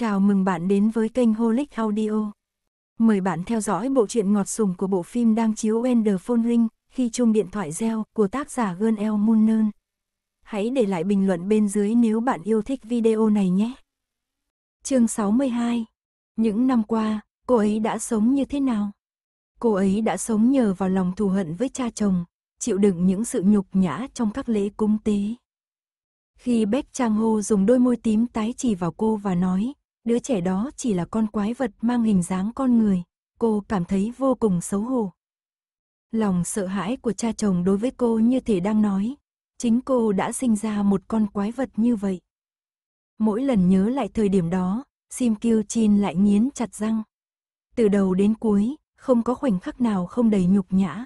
Chào mừng bạn đến với kênh Holic Audio. Mời bạn theo dõi bộ truyện ngọt sùng của bộ phim đang chiếu Ender Ring khi chuông điện thoại reo của tác giả Gơn El Munern. Hãy để lại bình luận bên dưới nếu bạn yêu thích video này nhé. Chương 62 Những năm qua, cô ấy đã sống như thế nào? Cô ấy đã sống nhờ vào lòng thù hận với cha chồng, chịu đựng những sự nhục nhã trong các lễ cúng tế. Khi Bách Trang Hô dùng đôi môi tím tái chỉ vào cô và nói, Đứa trẻ đó chỉ là con quái vật mang hình dáng con người, cô cảm thấy vô cùng xấu hổ. Lòng sợ hãi của cha chồng đối với cô như thể đang nói, chính cô đã sinh ra một con quái vật như vậy. Mỗi lần nhớ lại thời điểm đó, Sim Kyu Chin lại nghiến chặt răng. Từ đầu đến cuối, không có khoảnh khắc nào không đầy nhục nhã.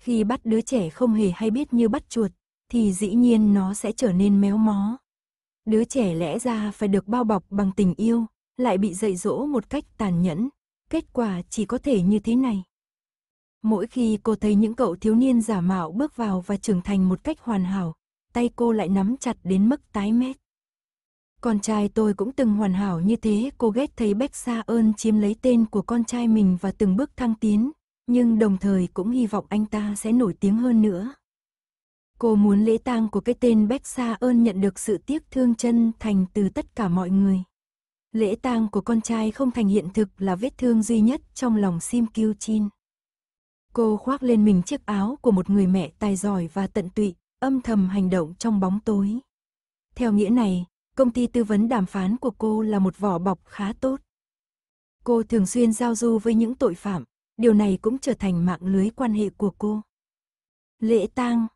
Khi bắt đứa trẻ không hề hay biết như bắt chuột, thì dĩ nhiên nó sẽ trở nên méo mó. Đứa trẻ lẽ ra phải được bao bọc bằng tình yêu, lại bị dạy dỗ một cách tàn nhẫn, kết quả chỉ có thể như thế này. Mỗi khi cô thấy những cậu thiếu niên giả mạo bước vào và trưởng thành một cách hoàn hảo, tay cô lại nắm chặt đến mức tái mét. Con trai tôi cũng từng hoàn hảo như thế, cô ghét thấy Bách Sa ơn chiếm lấy tên của con trai mình và từng bước thăng tiến, nhưng đồng thời cũng hy vọng anh ta sẽ nổi tiếng hơn nữa. Cô muốn lễ tang của cái tên Bách Sa ơn nhận được sự tiếc thương chân thành từ tất cả mọi người. Lễ tang của con trai không thành hiện thực là vết thương duy nhất trong lòng Sim Kiêu Chin. Cô khoác lên mình chiếc áo của một người mẹ tài giỏi và tận tụy, âm thầm hành động trong bóng tối. Theo nghĩa này, công ty tư vấn đàm phán của cô là một vỏ bọc khá tốt. Cô thường xuyên giao du với những tội phạm, điều này cũng trở thành mạng lưới quan hệ của cô. Lễ tang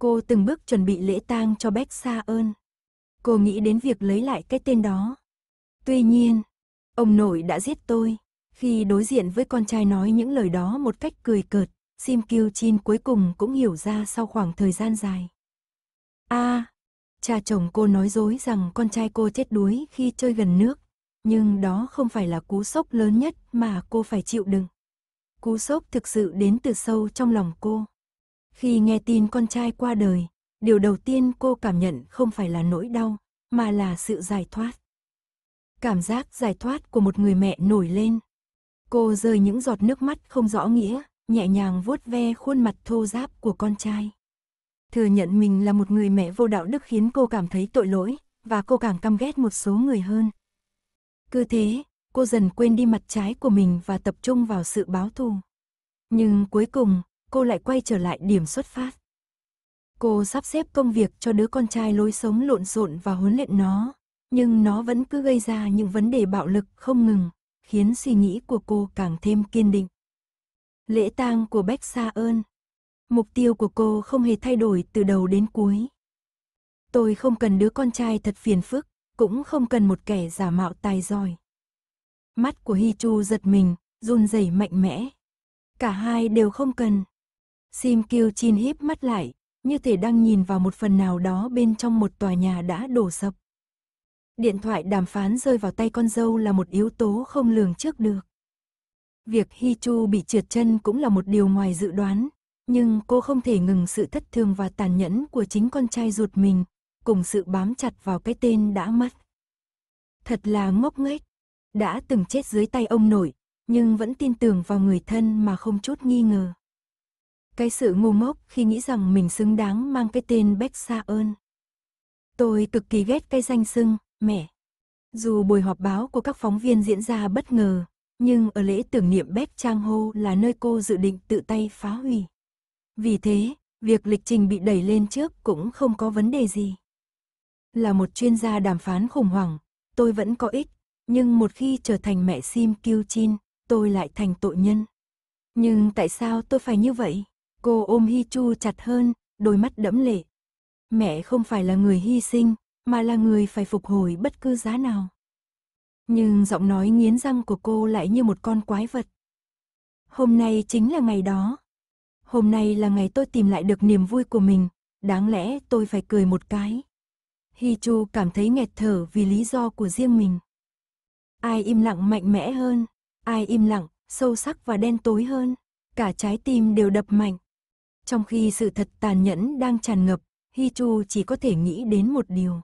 Cô từng bước chuẩn bị lễ tang cho Bách Sa ơn. Cô nghĩ đến việc lấy lại cái tên đó. Tuy nhiên, ông nội đã giết tôi. Khi đối diện với con trai nói những lời đó một cách cười cợt, Sim Kiêu Chin cuối cùng cũng hiểu ra sau khoảng thời gian dài. A, à, cha chồng cô nói dối rằng con trai cô chết đuối khi chơi gần nước, nhưng đó không phải là cú sốc lớn nhất mà cô phải chịu đựng. Cú sốc thực sự đến từ sâu trong lòng cô. Khi nghe tin con trai qua đời, điều đầu tiên cô cảm nhận không phải là nỗi đau, mà là sự giải thoát. Cảm giác giải thoát của một người mẹ nổi lên. Cô rơi những giọt nước mắt không rõ nghĩa, nhẹ nhàng vuốt ve khuôn mặt thô ráp của con trai. Thừa nhận mình là một người mẹ vô đạo đức khiến cô cảm thấy tội lỗi, và cô càng căm ghét một số người hơn. Cứ thế, cô dần quên đi mặt trái của mình và tập trung vào sự báo thù. Nhưng cuối cùng, cô lại quay trở lại điểm xuất phát. Cô sắp xếp công việc cho đứa con trai lối sống lộn xộn và huấn luyện nó, nhưng nó vẫn cứ gây ra những vấn đề bạo lực không ngừng, khiến suy nghĩ của cô càng thêm kiên định. Lễ tang của Bách Sa ơn. Mục tiêu của cô không hề thay đổi từ đầu đến cuối. Tôi không cần đứa con trai thật phiền phức, cũng không cần một kẻ giả mạo tài giỏi. Mắt của Hi Chu giật mình, run rẩy mạnh mẽ. Cả hai đều không cần. Sim Kêu Chin híp mắt lại, như thể đang nhìn vào một phần nào đó bên trong một tòa nhà đã đổ sập. Điện thoại đàm phán rơi vào tay con dâu là một yếu tố không lường trước được. Việc Hi Chu bị trượt chân cũng là một điều ngoài dự đoán, nhưng cô không thể ngừng sự thất thường và tàn nhẫn của chính con trai ruột mình, cùng sự bám chặt vào cái tên đã mất. Thật là ngốc nghếch, đã từng chết dưới tay ông nội, nhưng vẫn tin tưởng vào người thân mà không chút nghi ngờ. Cái sự ngu ngốc khi nghĩ rằng mình xứng đáng mang cái tên Bách Sa ơn. Tôi cực kỳ ghét cái danh xưng, mẹ. Dù buổi họp báo của các phóng viên diễn ra bất ngờ, nhưng ở lễ tưởng niệm Bách Trang Hô là nơi cô dự định tự tay phá hủy. Vì thế, việc lịch trình bị đẩy lên trước cũng không có vấn đề gì. Là một chuyên gia đàm phán khủng hoảng, tôi vẫn có ích, nhưng một khi trở thành mẹ Sim Kyu Chin, tôi lại thành tội nhân. Nhưng tại sao tôi phải như vậy? Cô ôm Hi Chu chặt hơn, đôi mắt đẫm lệ. Mẹ không phải là người hy sinh, mà là người phải phục hồi bất cứ giá nào. Nhưng giọng nói nghiến răng của cô lại như một con quái vật. Hôm nay chính là ngày đó. Hôm nay là ngày tôi tìm lại được niềm vui của mình, đáng lẽ tôi phải cười một cái. Hi Chu cảm thấy nghẹt thở vì lý do của riêng mình. Ai im lặng mạnh mẽ hơn, ai im lặng, sâu sắc và đen tối hơn, cả trái tim đều đập mạnh. Trong khi sự thật tàn nhẫn đang tràn ngập, Hi Chu chỉ có thể nghĩ đến một điều.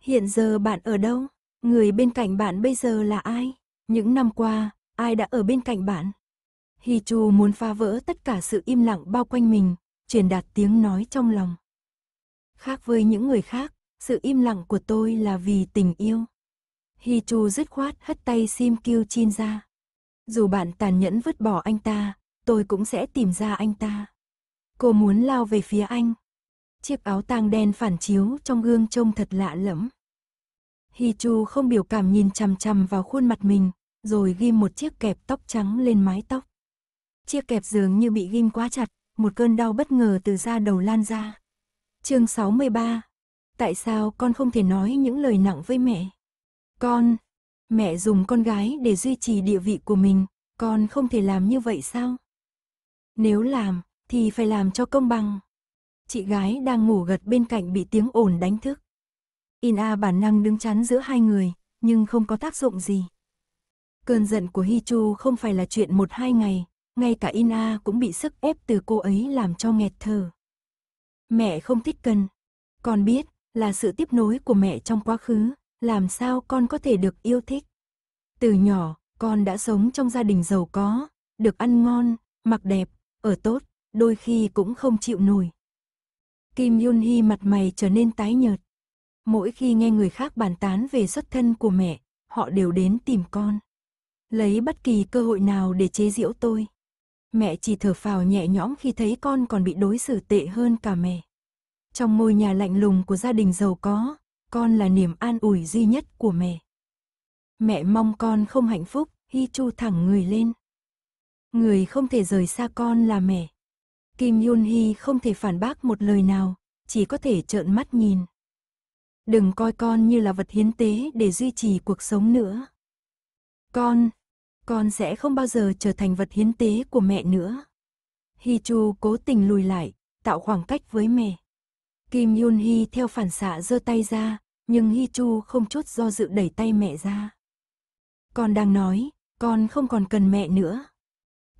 Hiện giờ bạn ở đâu? Người bên cạnh bạn bây giờ là ai? Những năm qua, ai đã ở bên cạnh bạn? Hi Chu muốn phá vỡ tất cả sự im lặng bao quanh mình, truyền đạt tiếng nói trong lòng. Khác với những người khác, sự im lặng của tôi là vì tình yêu. Hi Chu dứt khoát hất tay Sim Kyu Chin ra. Dù bạn tàn nhẫn vứt bỏ anh ta, tôi cũng sẽ tìm ra anh ta. Cô muốn lao về phía anh. Chiếc áo tang đen phản chiếu trong gương trông thật lạ lẫm. Hi Chu không biểu cảm nhìn chằm chằm vào khuôn mặt mình, rồi ghim một chiếc kẹp tóc trắng lên mái tóc. Chiếc kẹp dường như bị ghim quá chặt, một cơn đau bất ngờ từ da đầu lan ra. Chương 63. Tại sao con không thể nói những lời nặng với mẹ? Con, mẹ dùng con gái để duy trì địa vị của mình, con không thể làm như vậy sao? Nếu làm, thì phải làm cho công bằng. Chị gái đang ngủ gật bên cạnh bị tiếng ồn đánh thức. Ina bản năng đứng chắn giữa hai người, nhưng không có tác dụng gì. Cơn giận của Hichu không phải là chuyện một hai ngày, ngay cả Ina cũng bị sức ép từ cô ấy làm cho nghẹt thở. Mẹ không thích cần. Con biết, là sự tiếp nối của mẹ trong quá khứ, làm sao con có thể được yêu thích. Từ nhỏ, con đã sống trong gia đình giàu có, được ăn ngon, mặc đẹp, ở tốt, đôi khi cũng không chịu nổi. Kim Yun Hee mặt mày trở nên tái nhợt. Mỗi khi nghe người khác bàn tán về xuất thân của mẹ, họ đều đến tìm con. Lấy bất kỳ cơ hội nào để chế giễu tôi. Mẹ chỉ thở phào nhẹ nhõm khi thấy con còn bị đối xử tệ hơn cả mẹ. Trong ngôi nhà lạnh lùng của gia đình giàu có, con là niềm an ủi duy nhất của mẹ. Mẹ mong con không hạnh phúc, Hi Chu thẳng người lên. Người không thể rời xa con là mẹ. Kim Yun Hi không thể phản bác một lời nào, chỉ có thể trợn mắt nhìn. Đừng coi con như là vật hiến tế để duy trì cuộc sống nữa. Con, con sẽ không bao giờ trở thành vật hiến tế của mẹ nữa. Hi Chu cố tình lùi lại, tạo khoảng cách với mẹ. Kim Yun Hi theo phản xạ giơ tay ra, nhưng Hi Chu không chút do dự đẩy tay mẹ ra. Con đang nói, con không còn cần mẹ nữa.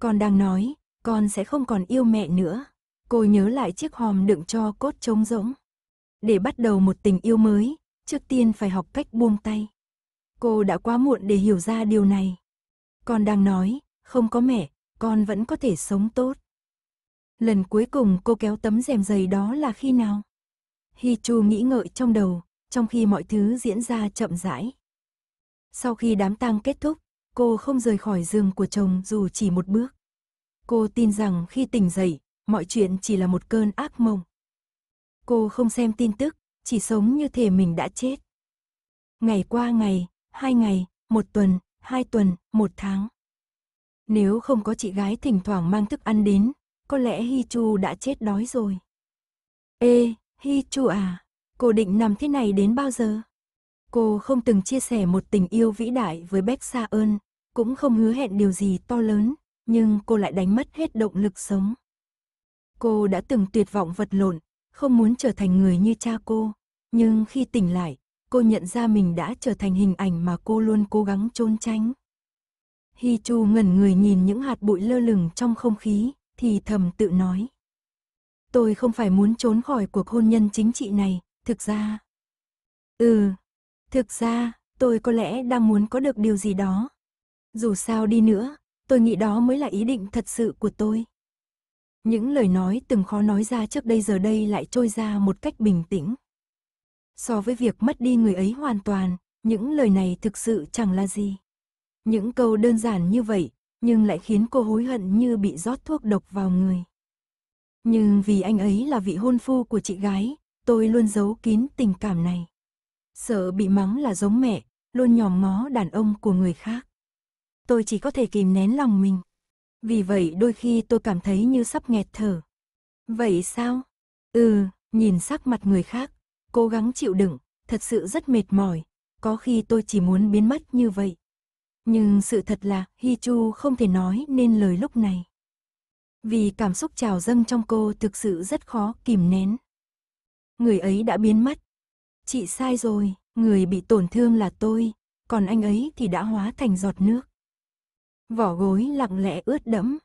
Con đang nói, con sẽ không còn yêu mẹ nữa. Cô nhớ lại chiếc hòm đựng cho cốt trống rỗng. Để bắt đầu một tình yêu mới, trước tiên phải học cách buông tay. Cô đã quá muộn để hiểu ra điều này. Con đang nói, không có mẹ, con vẫn có thể sống tốt. Lần cuối cùng cô kéo tấm rèm giày đó là khi nào? Hi Chu nghĩ ngợi trong đầu, trong khi mọi thứ diễn ra chậm rãi. Sau khi đám tang kết thúc, cô không rời khỏi giường của chồng dù chỉ một bước. Cô tin rằng khi tỉnh dậy, mọi chuyện chỉ là một cơn ác mộng. Cô không xem tin tức, chỉ sống như thể mình đã chết. Ngày qua ngày, hai ngày, một tuần, hai tuần, một tháng. Nếu không có chị gái thỉnh thoảng mang thức ăn đến, có lẽ Hi Chu đã chết đói rồi. Ê, Hi Chu à, cô định nằm thế này đến bao giờ? Cô không từng chia sẻ một tình yêu vĩ đại với Beck Sa ơn, cũng không hứa hẹn điều gì to lớn, nhưng cô lại đánh mất hết động lực sống. Cô đã từng tuyệt vọng vật lộn, không muốn trở thành người như cha cô, nhưng khi tỉnh lại, cô nhận ra mình đã trở thành hình ảnh mà cô luôn cố gắng trốn tránh. Hi Chu ngẩn người nhìn những hạt bụi lơ lửng trong không khí, thì thầm tự nói. Tôi không phải muốn trốn khỏi cuộc hôn nhân chính trị này, thực ra... Ừ, thực ra, tôi có lẽ đang muốn có được điều gì đó. Dù sao đi nữa, Tôi nghĩ đó mới là ý định thật sự của tôi. Những lời nói từng khó nói ra trước đây giờ đây lại trôi ra một cách bình tĩnh. So với việc mất đi người ấy hoàn toàn, những lời này thực sự chẳng là gì. Những câu đơn giản như vậy, nhưng lại khiến cô hối hận như bị rót thuốc độc vào người. Nhưng vì anh ấy là vị hôn phu của chị gái, tôi luôn giấu kín tình cảm này. Sợ bị mắng là giống mẹ, luôn nhòm ngó đàn ông của người khác tôi chỉ có thể kìm nén lòng mình. Vì vậy đôi khi tôi cảm thấy như sắp nghẹt thở. Vậy sao? Ừ, nhìn sắc mặt người khác, cố gắng chịu đựng, thật sự rất mệt mỏi, có khi tôi chỉ muốn biến mất như vậy. Nhưng sự thật là Hi Chu không thể nói nên lời lúc này. Vì cảm xúc trào dâng trong cô thực sự rất khó kìm nén. Người ấy đã biến mất. Chị sai rồi, người bị tổn thương là tôi, còn anh ấy thì đã hóa thành giọt nước vỏ gối lặng lẽ ướt đẫm.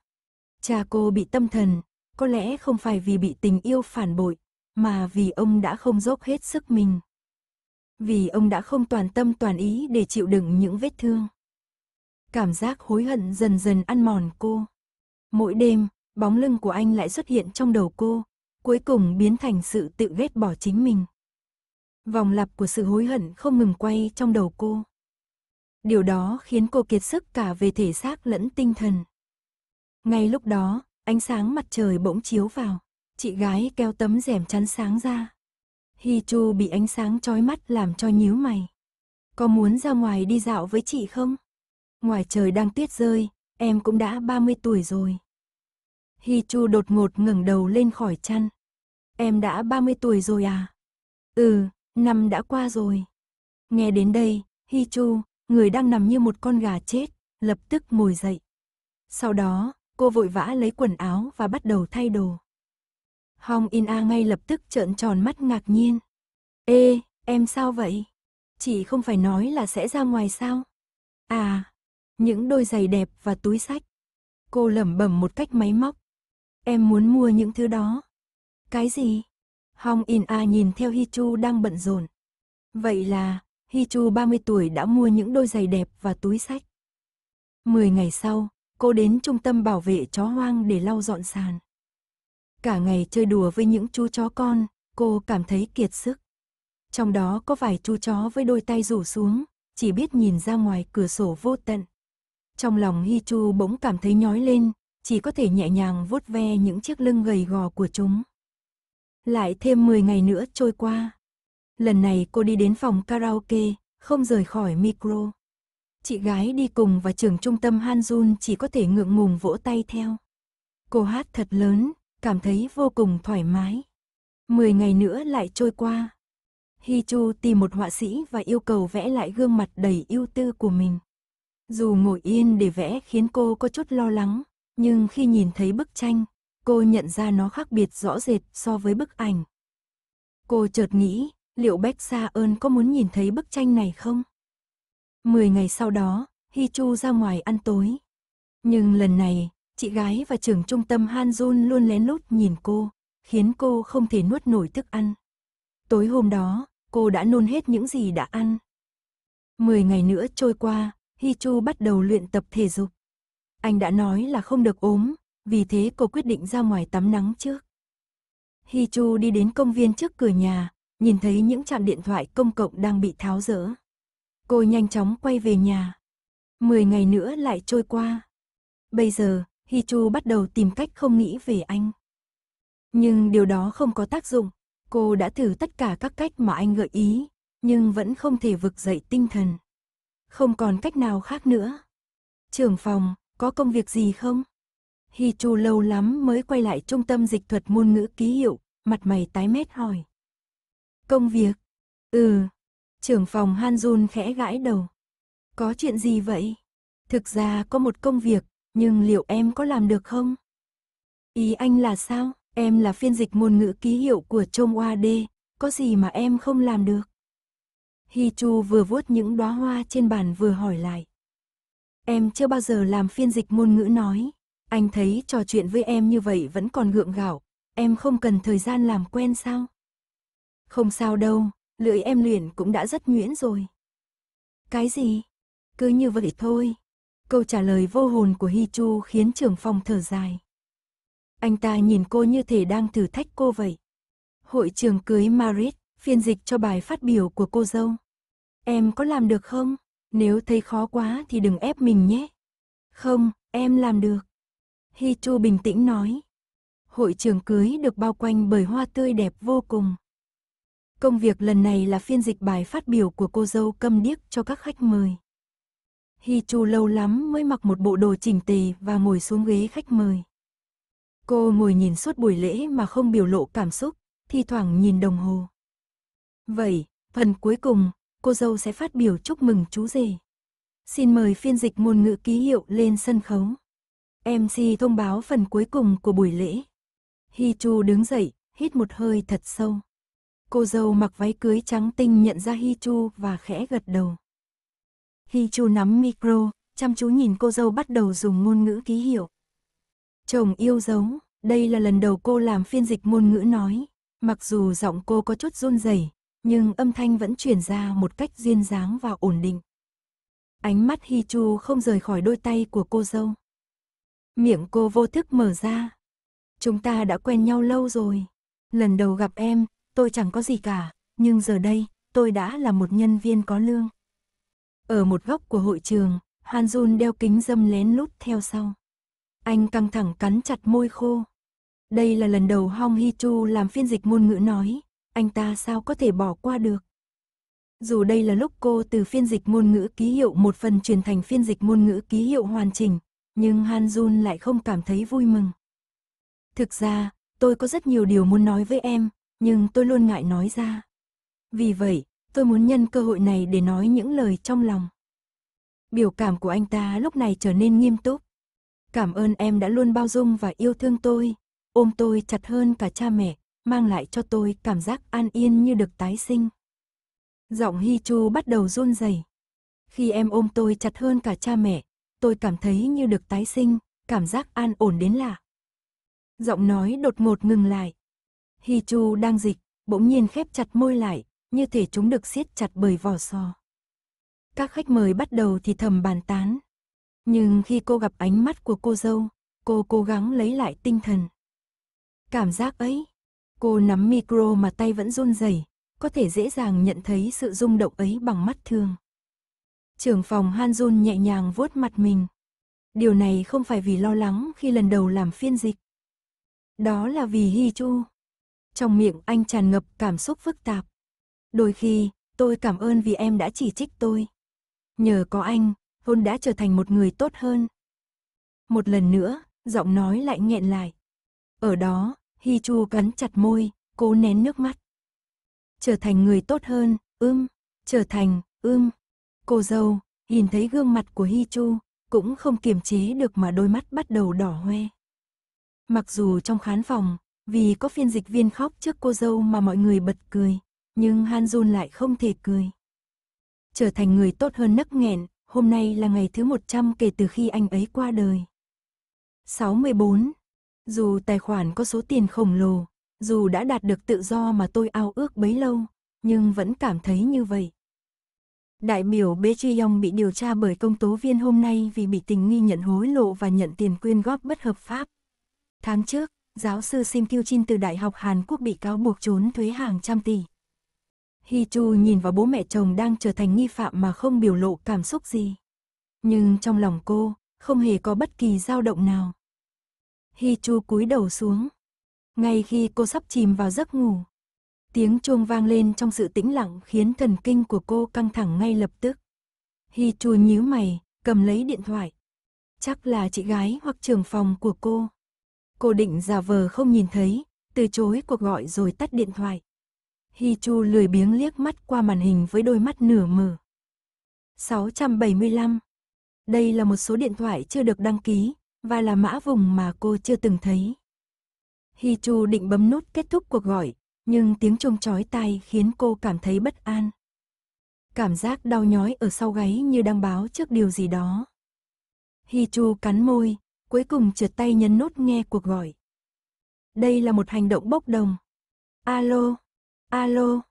Cha cô bị tâm thần, có lẽ không phải vì bị tình yêu phản bội, mà vì ông đã không dốc hết sức mình. Vì ông đã không toàn tâm toàn ý để chịu đựng những vết thương. Cảm giác hối hận dần dần ăn mòn cô. Mỗi đêm, bóng lưng của anh lại xuất hiện trong đầu cô, cuối cùng biến thành sự tự ghét bỏ chính mình. Vòng lặp của sự hối hận không ngừng quay trong đầu cô. Điều đó khiến cô kiệt sức cả về thể xác lẫn tinh thần. Ngay lúc đó, ánh sáng mặt trời bỗng chiếu vào. Chị gái kéo tấm rèm chắn sáng ra. Hi Chu bị ánh sáng chói mắt làm cho nhíu mày. Có muốn ra ngoài đi dạo với chị không? Ngoài trời đang tuyết rơi, em cũng đã 30 tuổi rồi. Hi Chu đột ngột ngẩng đầu lên khỏi chăn. Em đã 30 tuổi rồi à? Ừ, năm đã qua rồi. Nghe đến đây, Hi Chu, người đang nằm như một con gà chết, lập tức ngồi dậy. Sau đó, cô vội vã lấy quần áo và bắt đầu thay đồ. Hong In A ngay lập tức trợn tròn mắt ngạc nhiên. Ê, em sao vậy? Chị không phải nói là sẽ ra ngoài sao? À, những đôi giày đẹp và túi sách. Cô lẩm bẩm một cách máy móc. Em muốn mua những thứ đó. Cái gì? Hong In A nhìn theo Hi Chu đang bận rộn. Vậy là, Hi Chu 30 tuổi đã mua những đôi giày đẹp và túi sách. 10 ngày sau, cô đến trung tâm bảo vệ chó hoang để lau dọn sàn. Cả ngày chơi đùa với những chú chó con, cô cảm thấy kiệt sức. Trong đó có vài chú chó với đôi tay rủ xuống, chỉ biết nhìn ra ngoài cửa sổ vô tận. Trong lòng Hi Chu bỗng cảm thấy nhói lên, chỉ có thể nhẹ nhàng vuốt ve những chiếc lưng gầy gò của chúng. Lại thêm 10 ngày nữa trôi qua, Lần này cô đi đến phòng karaoke, không rời khỏi micro. Chị gái đi cùng và trưởng trung tâm Hanjun chỉ có thể ngượng ngùng vỗ tay theo. Cô hát thật lớn, cảm thấy vô cùng thoải mái. Mười ngày nữa lại trôi qua. Hi Chu tìm một họa sĩ và yêu cầu vẽ lại gương mặt đầy ưu tư của mình. Dù ngồi yên để vẽ khiến cô có chút lo lắng, nhưng khi nhìn thấy bức tranh, cô nhận ra nó khác biệt rõ rệt so với bức ảnh. Cô chợt nghĩ, liệu Bách Sa ơn có muốn nhìn thấy bức tranh này không? Mười ngày sau đó, Hi Chu ra ngoài ăn tối. Nhưng lần này, chị gái và trưởng trung tâm Han Jun luôn lén lút nhìn cô, khiến cô không thể nuốt nổi thức ăn. Tối hôm đó, cô đã nôn hết những gì đã ăn. Mười ngày nữa trôi qua, Hi Chu bắt đầu luyện tập thể dục. Anh đã nói là không được ốm, vì thế cô quyết định ra ngoài tắm nắng trước. Hi Chu đi đến công viên trước cửa nhà, nhìn thấy những trạm điện thoại công cộng đang bị tháo dỡ, Cô nhanh chóng quay về nhà. Mười ngày nữa lại trôi qua. Bây giờ, Hi Chu bắt đầu tìm cách không nghĩ về anh. Nhưng điều đó không có tác dụng. Cô đã thử tất cả các cách mà anh gợi ý, nhưng vẫn không thể vực dậy tinh thần. Không còn cách nào khác nữa. Trưởng phòng, có công việc gì không? Hi Chu lâu lắm mới quay lại trung tâm dịch thuật ngôn ngữ ký hiệu, mặt mày tái mét hỏi. Công việc. Ừ. Trưởng phòng Han Jun khẽ gãi đầu. Có chuyện gì vậy? Thực ra có một công việc, nhưng liệu em có làm được không? Ý anh là sao? Em là phiên dịch ngôn ngữ ký hiệu của Trông Hoa Đê, có gì mà em không làm được? Hi Chu vừa vuốt những đóa hoa trên bàn vừa hỏi lại. Em chưa bao giờ làm phiên dịch ngôn ngữ nói. Anh thấy trò chuyện với em như vậy vẫn còn gượng gạo. Em không cần thời gian làm quen sao? Không sao đâu, lưỡi em luyện cũng đã rất nhuyễn rồi. Cái gì? Cứ như vậy thôi. Câu trả lời vô hồn của Hi Chu khiến trường phòng thở dài. Anh ta nhìn cô như thể đang thử thách cô vậy. Hội trường cưới Marit, phiên dịch cho bài phát biểu của cô dâu. Em có làm được không? Nếu thấy khó quá thì đừng ép mình nhé. Không, em làm được. Hi Chu bình tĩnh nói. Hội trường cưới được bao quanh bởi hoa tươi đẹp vô cùng. Công việc lần này là phiên dịch bài phát biểu của cô dâu câm điếc cho các khách mời. Hi Chu lâu lắm mới mặc một bộ đồ chỉnh tề và ngồi xuống ghế khách mời. Cô ngồi nhìn suốt buổi lễ mà không biểu lộ cảm xúc, thi thoảng nhìn đồng hồ. Vậy, phần cuối cùng, cô dâu sẽ phát biểu chúc mừng chú rể. Xin mời phiên dịch ngôn ngữ ký hiệu lên sân khấu. MC thông báo phần cuối cùng của buổi lễ. Hi Chu đứng dậy, hít một hơi thật sâu. Cô dâu mặc váy cưới trắng tinh nhận ra Hi Chu và khẽ gật đầu. Hi Chu nắm micro, chăm chú nhìn cô dâu bắt đầu dùng ngôn ngữ ký hiệu. Chồng yêu dấu, đây là lần đầu cô làm phiên dịch ngôn ngữ nói. Mặc dù giọng cô có chút run rẩy, nhưng âm thanh vẫn chuyển ra một cách duyên dáng và ổn định. Ánh mắt Hi Chu không rời khỏi đôi tay của cô dâu. Miệng cô vô thức mở ra. Chúng ta đã quen nhau lâu rồi. Lần đầu gặp em, tôi chẳng có gì cả, nhưng giờ đây, tôi đã là một nhân viên có lương. Ở một góc của hội trường, Han Jun đeo kính dâm lén lút theo sau. Anh căng thẳng cắn chặt môi khô. Đây là lần đầu Hong Hee Chu làm phiên dịch ngôn ngữ nói, anh ta sao có thể bỏ qua được. Dù đây là lúc cô từ phiên dịch ngôn ngữ ký hiệu một phần chuyển thành phiên dịch ngôn ngữ ký hiệu hoàn chỉnh, nhưng Han Jun lại không cảm thấy vui mừng. Thực ra, tôi có rất nhiều điều muốn nói với em, nhưng tôi luôn ngại nói ra. Vì vậy, tôi muốn nhân cơ hội này để nói những lời trong lòng. Biểu cảm của anh ta lúc này trở nên nghiêm túc. Cảm ơn em đã luôn bao dung và yêu thương tôi, ôm tôi chặt hơn cả cha mẹ, mang lại cho tôi cảm giác an yên như được tái sinh. Giọng Hi Chu bắt đầu run rẩy. Khi em ôm tôi chặt hơn cả cha mẹ, tôi cảm thấy như được tái sinh, cảm giác an ổn đến lạ. Giọng nói đột ngột ngừng lại, Hi Chu đang dịch, bỗng nhiên khép chặt môi lại, như thể chúng được siết chặt bởi vỏ sò. Các khách mời bắt đầu thì thầm bàn tán. Nhưng khi cô gặp ánh mắt của cô dâu, cô cố gắng lấy lại tinh thần. Cảm giác ấy, cô nắm micro mà tay vẫn run rẩy, có thể dễ dàng nhận thấy sự rung động ấy bằng mắt thường. Trưởng phòng Han Jun nhẹ nhàng vuốt mặt mình. Điều này không phải vì lo lắng khi lần đầu làm phiên dịch. Đó là vì Hi Chu trong miệng anh tràn ngập cảm xúc phức tạp. Đôi khi, tôi cảm ơn vì em đã chỉ trích tôi. Nhờ có anh, hôn đã trở thành một người tốt hơn. Một lần nữa, giọng nói lại nghẹn lại. Ở đó, Hi Chu cắn chặt môi, cố nén nước mắt. Trở thành người tốt hơn, ưm, trở thành, ưm. Cô dâu, nhìn thấy gương mặt của Hi Chu, cũng không kiềm chế được mà đôi mắt bắt đầu đỏ hoe. Mặc dù trong khán phòng, vì có phiên dịch viên khóc trước cô dâu mà mọi người bật cười, nhưng Han Jun lại không thể cười. Trở thành người tốt hơn nấc nghẹn, hôm nay là ngày thứ 100 kể từ khi anh ấy qua đời. 64. Dù tài khoản có số tiền khổng lồ, dù đã đạt được tự do mà tôi ao ước bấy lâu, nhưng vẫn cảm thấy như vậy. Đại biểu Bế Chi Yong bị điều tra bởi công tố viên hôm nay vì bị tình nghi nhận hối lộ và nhận tiền quyên góp bất hợp pháp. Tháng trước, giáo sư Sim Kyu-jin từ Đại học Hàn Quốc bị cáo buộc trốn thuế hàng trăm tỷ. Hi-chu nhìn vào bố mẹ chồng đang trở thành nghi phạm mà không biểu lộ cảm xúc gì. Nhưng trong lòng cô, không hề có bất kỳ dao động nào. Hi-chu cúi đầu xuống. Ngay khi cô sắp chìm vào giấc ngủ, tiếng chuông vang lên trong sự tĩnh lặng khiến thần kinh của cô căng thẳng ngay lập tức. Hi-chu nhíu mày, cầm lấy điện thoại. Chắc là chị gái hoặc trưởng phòng của cô. Cô định giả vờ không nhìn thấy, từ chối cuộc gọi rồi tắt điện thoại. Hi Chu lười biếng liếc mắt qua màn hình với đôi mắt nửa mở. 675. Đây là một số điện thoại chưa được đăng ký và là mã vùng mà cô chưa từng thấy. Hi Chu định bấm nút kết thúc cuộc gọi, nhưng tiếng chuông chói tai khiến cô cảm thấy bất an. Cảm giác đau nhói ở sau gáy như đang báo trước điều gì đó. Hi Chu cắn môi, cuối cùng trượt tay nhấn nút nghe cuộc gọi. Đây là một hành động bốc đồng. Alo, alo,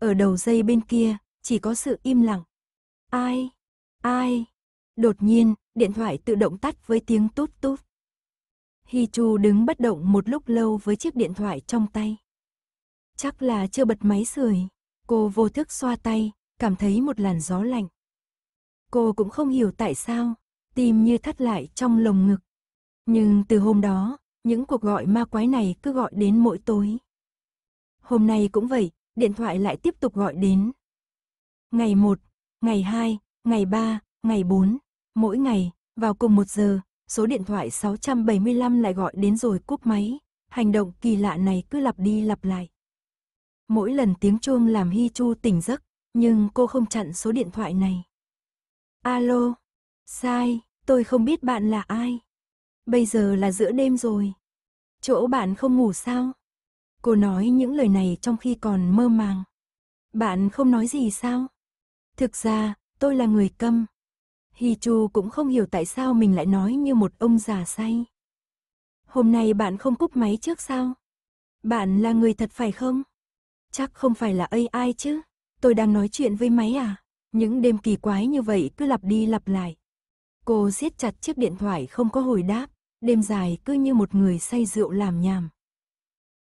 ở đầu dây bên kia, chỉ có sự im lặng. Ai, ai, đột nhiên, điện thoại tự động tắt với tiếng tút tút. Hi Chu đứng bất động một lúc lâu với chiếc điện thoại trong tay. Chắc là chưa bật máy sưởi. Cô vô thức xoa tay, cảm thấy một làn gió lạnh. Cô cũng không hiểu tại sao, tim như thắt lại trong lồng ngực. Nhưng từ hôm đó, những cuộc gọi ma quái này cứ gọi đến mỗi tối. Hôm nay cũng vậy, điện thoại lại tiếp tục gọi đến. Ngày 1, ngày 2, ngày 3, ngày 4, mỗi ngày, vào cùng 1 giờ, số điện thoại 675 lại gọi đến rồi cúp máy. Hành động kỳ lạ này cứ lặp đi lặp lại. Mỗi lần tiếng chuông làm Hi Chu tỉnh giấc, nhưng cô không chặn số điện thoại này. Alo, sai, tôi không biết bạn là ai. Bây giờ là giữa đêm rồi. Chỗ bạn không ngủ sao? Cô nói những lời này trong khi còn mơ màng. Bạn không nói gì sao? Thực ra, tôi là người câm. Hi Chu cũng không hiểu tại sao mình lại nói như một ông già say. Hôm nay bạn không cúp máy trước sao? Bạn là người thật phải không? Chắc không phải là AI chứ? Tôi đang nói chuyện với máy à? Những đêm kỳ quái như vậy cứ lặp đi lặp lại. Cô siết chặt chiếc điện thoại không có hồi đáp đêm dài cứ như một người say rượu làm nhảm.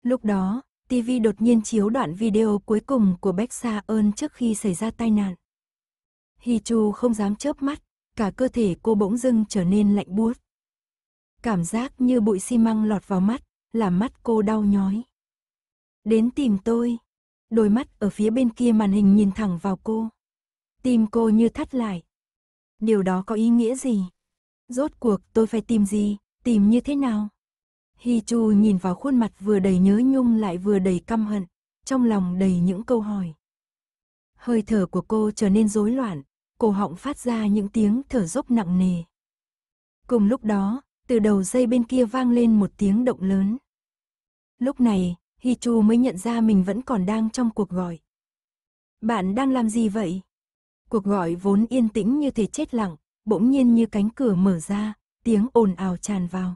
Lúc đó, TV đột nhiên chiếu đoạn video cuối cùng của Bách Sa ơn trước khi xảy ra tai nạn. Hi Chu không dám chớp mắt, cả cơ thể cô bỗng dưng trở nên lạnh buốt. Cảm giác như bụi xi măng lọt vào mắt, làm mắt cô đau nhói. Đến tìm tôi. Đôi mắt ở phía bên kia màn hình nhìn thẳng vào cô. Tim cô như thắt lại. Điều đó có ý nghĩa gì? Rốt cuộc tôi phải tìm gì? tìm như thế nào? Hi Chu nhìn vào khuôn mặt vừa đầy nhớ nhung lại vừa đầy căm hận, trong lòng đầy những câu hỏi. Hơi thở của cô trở nên rối loạn, cổ họng phát ra những tiếng thở dốc nặng nề. Cùng lúc đó, từ đầu dây bên kia vang lên một tiếng động lớn. Lúc này, Hi Chu mới nhận ra mình vẫn còn đang trong cuộc gọi. Bạn đang làm gì vậy? Cuộc gọi vốn yên tĩnh như thể chết lặng, bỗng nhiên như cánh cửa mở ra, tiếng ồn ào tràn vào.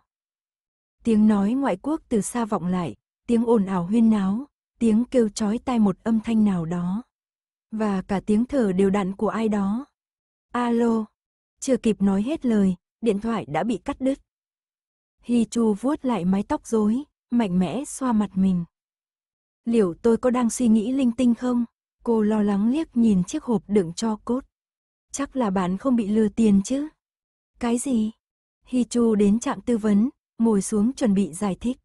Tiếng nói ngoại quốc từ xa vọng lại, tiếng ồn ào huyên náo, tiếng kêu chói tai một âm thanh nào đó. Và cả tiếng thở đều đặn của ai đó. Alo, chưa kịp nói hết lời, điện thoại đã bị cắt đứt. Hi Chu vuốt lại mái tóc rối, mạnh mẽ xoa mặt mình. Liệu tôi có đang suy nghĩ linh tinh không? Cô lo lắng liếc nhìn chiếc hộp đựng cho cốt. Chắc là bạn không bị lừa tiền chứ? Cái gì? Hi Chu đến trạm tư vấn, ngồi xuống chuẩn bị giải thích.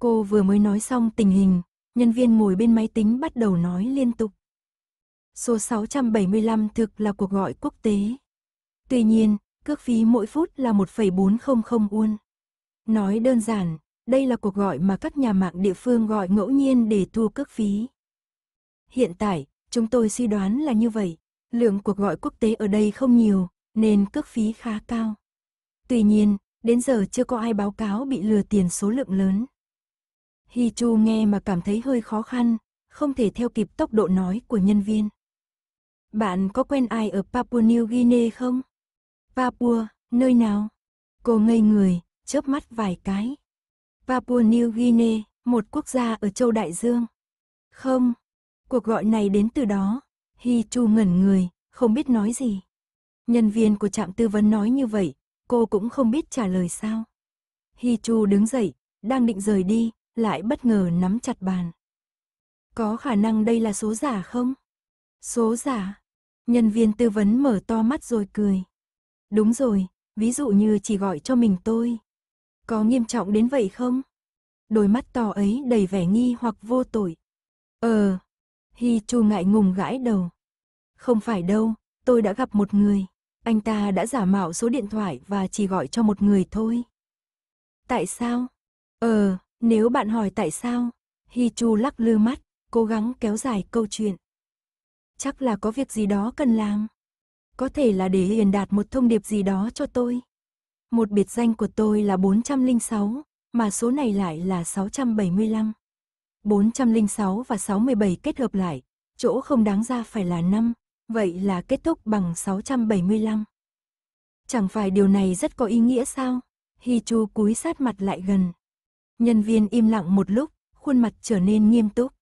Cô vừa mới nói xong tình hình, nhân viên ngồi bên máy tính bắt đầu nói liên tục. Số 675 thực là cuộc gọi quốc tế. Tuy nhiên, cước phí mỗi phút là 1,400 won. Nói đơn giản, đây là cuộc gọi mà các nhà mạng địa phương gọi ngẫu nhiên để thu cước phí. Hiện tại, chúng tôi suy đoán là như vậy, lượng cuộc gọi quốc tế ở đây không nhiều, nên cước phí khá cao. Tuy nhiên, đến giờ chưa có ai báo cáo bị lừa tiền số lượng lớn. Hi Chu nghe mà cảm thấy hơi khó khăn, không thể theo kịp tốc độ nói của nhân viên. Bạn có quen ai ở Papua New Guinea không? Papua, nơi nào? Cô ngây người, chớp mắt vài cái. Papua New Guinea, một quốc gia ở châu Đại Dương. Không, cuộc gọi này đến từ đó. Hi Chu ngẩn người, không biết nói gì. Nhân viên của trạm tư vấn nói như vậy, cô cũng không biết trả lời sao. Hi Chu đứng dậy, đang định rời đi, lại bất ngờ nắm chặt bàn. Có khả năng đây là số giả không? Số giả? Nhân viên tư vấn mở to mắt rồi cười. Đúng rồi, ví dụ như chỉ gọi cho mình tôi. Có nghiêm trọng đến vậy không? Đôi mắt to ấy đầy vẻ nghi hoặc vô tội. Ờ, Hi Chu ngại ngùng gãi đầu. Không phải đâu, tôi đã gặp một người anh ta đã giả mạo số điện thoại và chỉ gọi cho một người thôi. Tại sao? Ờ, nếu bạn hỏi tại sao, Hi Chu lắc lư mắt, cố gắng kéo dài câu chuyện. Chắc là có việc gì đó cần làm. Có thể là để hiền đạt một thông điệp gì đó cho tôi. Một biệt danh của tôi là 406, mà số này lại là 675. 406 và 67 kết hợp lại, chỗ không đáng ra phải là 5, vậy là kết thúc bằng 675. Chẳng phải điều này rất có ý nghĩa sao? Hi Chu cúi sát mặt lại gần. Nhân viên im lặng một lúc, khuôn mặt trở nên nghiêm túc.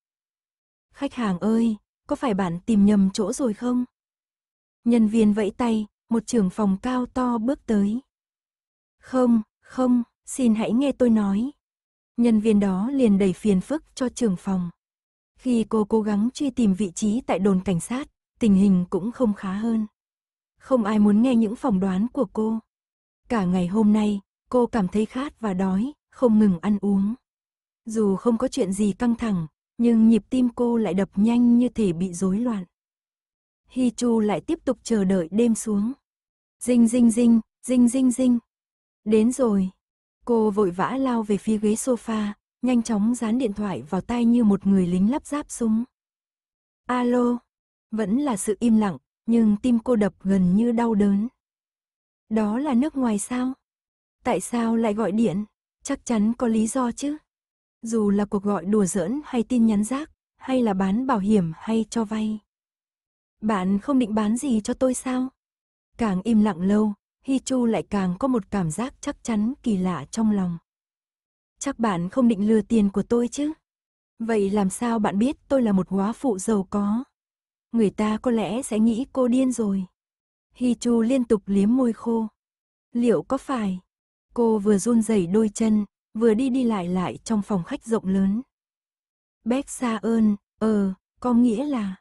Khách hàng ơi, có phải bạn tìm nhầm chỗ rồi không? Nhân viên vẫy tay, một trưởng phòng cao to bước tới. Không, không, xin hãy nghe tôi nói. Nhân viên đó liền đẩy phiền phức cho trưởng phòng. Khi cô cố gắng truy tìm vị trí tại đồn cảnh sát, tình hình cũng không khá hơn. Không ai muốn nghe những phỏng đoán của cô. Cả ngày hôm nay, cô cảm thấy khát và đói, không ngừng ăn uống. Dù không có chuyện gì căng thẳng, nhưng nhịp tim cô lại đập nhanh như thể bị rối loạn. Hi Chu lại tiếp tục chờ đợi đêm xuống. Dinh dinh dinh, dinh dinh dinh. Đến rồi. Cô vội vã lao về phía ghế sofa, nhanh chóng dán điện thoại vào tay như một người lính lắp ráp súng. Alo. Vẫn là sự im lặng, nhưng tim cô đập gần như đau đớn. Đó là nước ngoài sao? Tại sao lại gọi điện? Chắc chắn có lý do chứ. Dù là cuộc gọi đùa giỡn hay tin nhắn rác, hay là bán bảo hiểm hay cho vay. Bạn không định bán gì cho tôi sao? Càng im lặng lâu, Hi Chu lại càng có một cảm giác chắc chắn kỳ lạ trong lòng. Chắc bạn không định lừa tiền của tôi chứ? Vậy làm sao bạn biết tôi là một góa phụ giàu có? người ta có lẽ sẽ nghĩ cô điên rồi. Hi Chu liên tục liếm môi khô. Liệu có phải? Cô vừa run rẩy đôi chân, vừa đi đi lại lại trong phòng khách rộng lớn. Bác Sa ơn, ờ, có nghĩa là...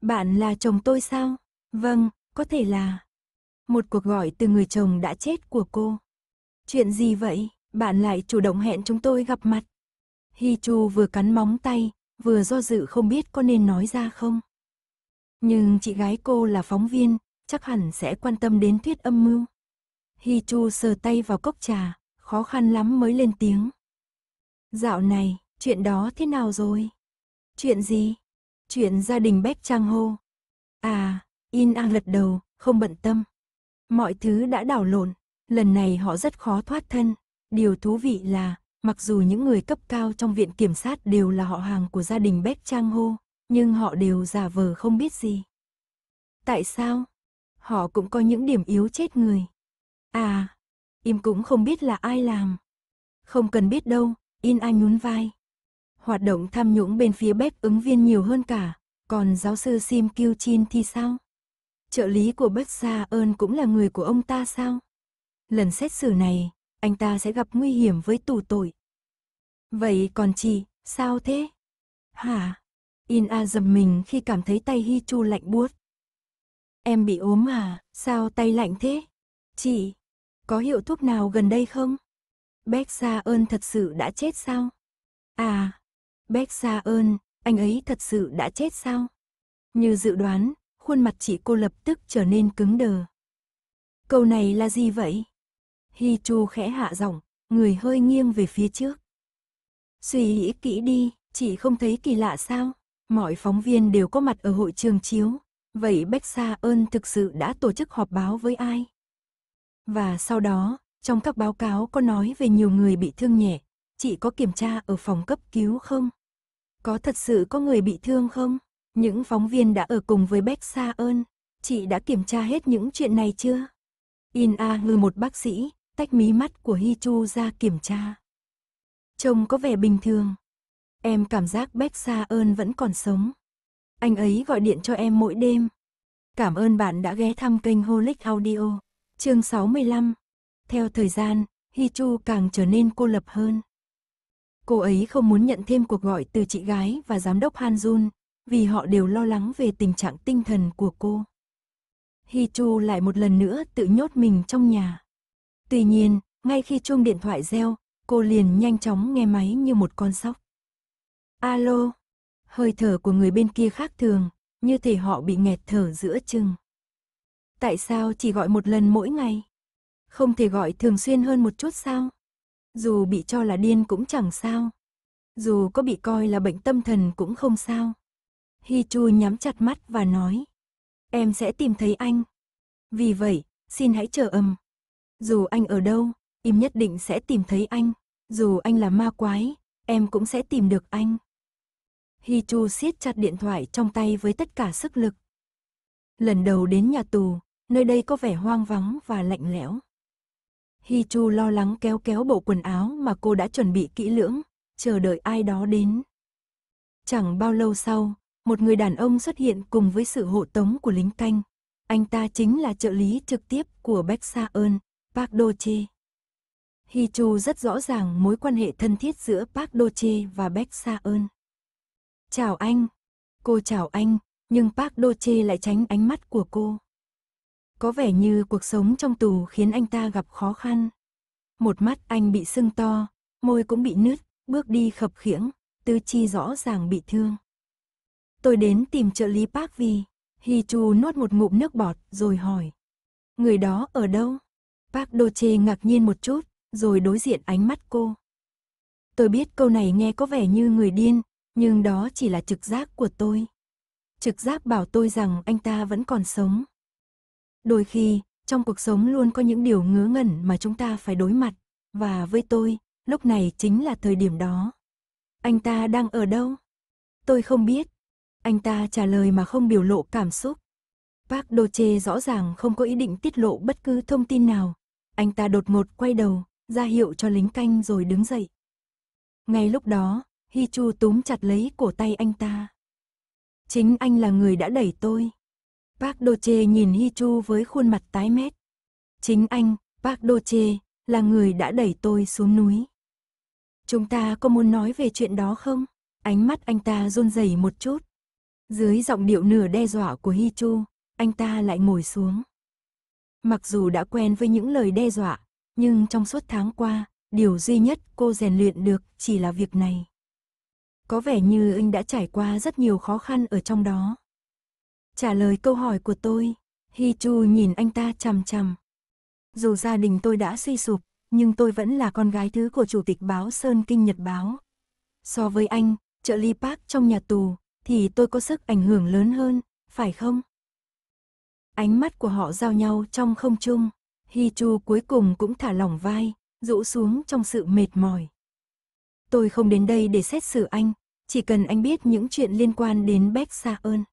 Bạn là chồng tôi sao? Vâng, có thể là... Một cuộc gọi từ người chồng đã chết của cô. Chuyện gì vậy? Bạn lại chủ động hẹn chúng tôi gặp mặt. Hi Chu vừa cắn móng tay, vừa do dự không biết có nên nói ra không. Nhưng chị gái cô là phóng viên, chắc hẳn sẽ quan tâm đến thuyết âm mưu. Hi Chu sờ tay vào cốc trà, khó khăn lắm mới lên tiếng. Dạo này, chuyện đó thế nào rồi? Chuyện gì? Chuyện gia đình Bách Trang Hô. À, In Ang lật đầu, không bận tâm. Mọi thứ đã đảo lộn, lần này họ rất khó thoát thân. Điều thú vị là, mặc dù những người cấp cao trong viện kiểm sát đều là họ hàng của gia đình Bách Trang Hô, nhưng họ đều giả vờ không biết gì. Tại sao? Họ cũng có những điểm yếu chết người. À, im cũng không biết là ai làm. Không cần biết đâu, in anh nhún vai. Hoạt động tham nhũng bên phía bếp ứng viên nhiều hơn cả, còn giáo sư Sim Kyu Chin thì sao? Trợ lý của Bất Sa ơn cũng là người của ông ta sao? Lần xét xử này, anh ta sẽ gặp nguy hiểm với tù tội. Vậy còn chị, sao thế? Hả? In A dập mình khi cảm thấy tay Hi Chu lạnh buốt. Em bị ốm à, sao tay lạnh thế? Chị, có hiệu thuốc nào gần đây không? Bách Sa ơn thật sự đã chết sao? À, Bách Sa ơn, anh ấy thật sự đã chết sao? Như dự đoán, khuôn mặt chị cô lập tức trở nên cứng đờ. Câu này là gì vậy? Hi Chu khẽ hạ giọng, người hơi nghiêng về phía trước. Suy nghĩ kỹ đi, chị không thấy kỳ lạ sao? Mọi phóng viên đều có mặt ở hội trường chiếu. Vậy Bách Sa ơn thực sự đã tổ chức họp báo với ai? Và sau đó, trong các báo cáo có nói về nhiều người bị thương nhẹ. Chị có kiểm tra ở phòng cấp cứu không? Có thật sự có người bị thương không? Những phóng viên đã ở cùng với Bách Sa ơn. Chị đã kiểm tra hết những chuyện này chưa? In A ngư một bác sĩ, tách mí mắt của Hi Chu ra kiểm tra. Trông có vẻ bình thường, Em cảm giác Bách Sa ơn vẫn còn sống. Anh ấy gọi điện cho em mỗi đêm. Cảm ơn bạn đã ghé thăm kênh Holic Audio. Chương 65. Theo thời gian, Hichu càng trở nên cô lập hơn. Cô ấy không muốn nhận thêm cuộc gọi từ chị gái và giám đốc Han Jun vì họ đều lo lắng về tình trạng tinh thần của cô. Hichu lại một lần nữa tự nhốt mình trong nhà. Tuy nhiên, ngay khi chuông điện thoại reo, cô liền nhanh chóng nghe máy như một con sóc. Alo. Hơi thở của người bên kia khác thường, như thể họ bị nghẹt thở giữa chừng. Tại sao chỉ gọi một lần mỗi ngày? Không thể gọi thường xuyên hơn một chút sao? Dù bị cho là điên cũng chẳng sao. Dù có bị coi là bệnh tâm thần cũng không sao. Hi Chu nhắm chặt mắt và nói. Em sẽ tìm thấy anh. Vì vậy, xin hãy chờ âm. Dù anh ở đâu, Im nhất định sẽ tìm thấy anh. Dù anh là ma quái, em cũng sẽ tìm được anh. Hi Chu siết chặt điện thoại trong tay với tất cả sức lực. Lần đầu đến nhà tù, nơi đây có vẻ hoang vắng và lạnh lẽo. Hi Chu lo lắng kéo kéo bộ quần áo mà cô đã chuẩn bị kỹ lưỡng, chờ đợi ai đó đến. Chẳng bao lâu sau, một người đàn ông xuất hiện cùng với sự hộ tống của lính canh. Anh ta chính là trợ lý trực tiếp của Bách Sa Ơn, Park Do Che. Hi Chu rất rõ ràng mối quan hệ thân thiết giữa Park Do Che và Bách Sa Ơn. Chào anh. Cô chào anh, nhưng Park Do Che lại tránh ánh mắt của cô. Có vẻ như cuộc sống trong tù khiến anh ta gặp khó khăn. Một mắt anh bị sưng to, môi cũng bị nứt, bước đi khập khiễng, tư chi rõ ràng bị thương. Tôi đến tìm trợ lý Park vì Hi Chu nuốt một ngụm nước bọt rồi hỏi. Người đó ở đâu? Park Do Che ngạc nhiên một chút, rồi đối diện ánh mắt cô. Tôi biết câu này nghe có vẻ như người điên, nhưng đó chỉ là trực giác của tôi. Trực giác bảo tôi rằng anh ta vẫn còn sống. Đôi khi, trong cuộc sống luôn có những điều ngớ ngẩn mà chúng ta phải đối mặt. Và với tôi, lúc này chính là thời điểm đó. Anh ta đang ở đâu? Tôi không biết. Anh ta trả lời mà không biểu lộ cảm xúc. Park Doche rõ ràng không có ý định tiết lộ bất cứ thông tin nào. Anh ta đột ngột quay đầu, ra hiệu cho lính canh rồi đứng dậy. Ngay lúc đó, Hi Chu túm chặt lấy cổ tay anh ta. Chính anh là người đã đẩy tôi. Park Do Che nhìn Hi Chu với khuôn mặt tái mét. Chính anh, Park Do Che, là người đã đẩy tôi xuống núi. Chúng ta có muốn nói về chuyện đó không? Ánh mắt anh ta run rẩy một chút. Dưới giọng điệu nửa đe dọa của Hi Chu, anh ta lại ngồi xuống. Mặc dù đã quen với những lời đe dọa, nhưng trong suốt tháng qua, điều duy nhất cô rèn luyện được chỉ là việc này. Có vẻ như anh đã trải qua rất nhiều khó khăn ở trong đó. Trả lời câu hỏi của tôi, Hi Chu nhìn anh ta chằm chằm. Dù gia đình tôi đã suy sụp, nhưng tôi vẫn là con gái thứ của chủ tịch báo Sơn Kinh Nhật Báo. So với anh, trợ lý Park trong nhà tù, thì tôi có sức ảnh hưởng lớn hơn, phải không? Ánh mắt của họ giao nhau trong không trung, Hi Chu cuối cùng cũng thả lỏng vai, rũ xuống trong sự mệt mỏi. Tôi không đến đây để xét xử anh, chỉ cần anh biết những chuyện liên quan đến Beck Sa ơn.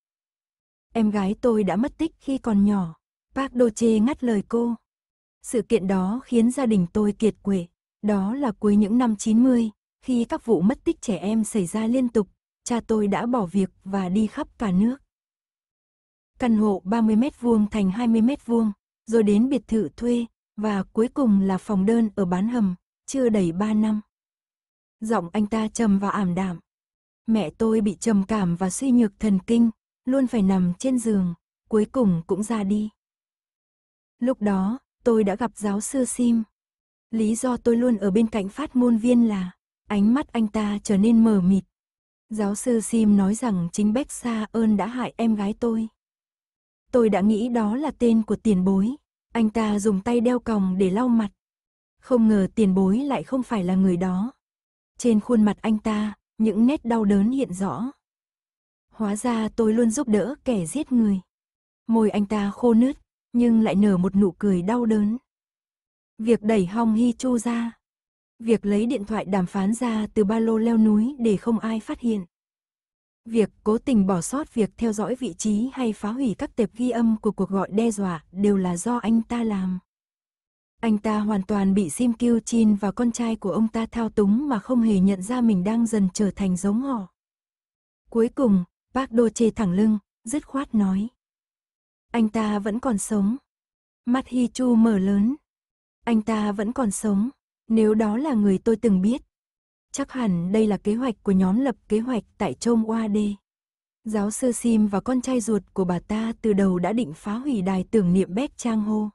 Em gái tôi đã mất tích khi còn nhỏ, Park Do Che ngắt lời cô. Sự kiện đó khiến gia đình tôi kiệt quệ, đó là cuối những năm 90, khi các vụ mất tích trẻ em xảy ra liên tục, cha tôi đã bỏ việc và đi khắp cả nước. Căn hộ 30 mét vuông thành 20 mét vuông, rồi đến biệt thự thuê, và cuối cùng là phòng đơn ở bán hầm, chưa đầy 3 năm giọng anh ta trầm và ảm đạm. Mẹ tôi bị trầm cảm và suy nhược thần kinh, luôn phải nằm trên giường, cuối cùng cũng ra đi. Lúc đó, tôi đã gặp giáo sư Sim. Lý do tôi luôn ở bên cạnh phát ngôn viên là ánh mắt anh ta trở nên mờ mịt. Giáo sư Sim nói rằng chính Bách Sa ơn đã hại em gái tôi. Tôi đã nghĩ đó là tên của tiền bối. Anh ta dùng tay đeo còng để lau mặt. Không ngờ tiền bối lại không phải là người đó. Trên khuôn mặt anh ta, những nét đau đớn hiện rõ. Hóa ra tôi luôn giúp đỡ kẻ giết người. Môi anh ta khô nứt, nhưng lại nở một nụ cười đau đớn. Việc đẩy Hong Hi Chu ra. Việc lấy điện thoại đàm phán ra từ ba lô leo núi để không ai phát hiện. Việc cố tình bỏ sót việc theo dõi vị trí hay phá hủy các tệp ghi âm của cuộc gọi đe dọa đều là do anh ta làm. Anh ta hoàn toàn bị Sim Kyu Chin và con trai của ông ta thao túng mà không hề nhận ra mình đang dần trở thành giống họ. Cuối cùng, Park Do chê thẳng lưng, dứt khoát nói. Anh ta vẫn còn sống. Mắt Hi Chu mở lớn. Anh ta vẫn còn sống, nếu đó là người tôi từng biết. Chắc hẳn đây là kế hoạch của nhóm lập kế hoạch tại Trông Oa Đê. Giáo sư Sim và con trai ruột của bà ta từ đầu đã định phá hủy đài tưởng niệm Bét Trang Hô.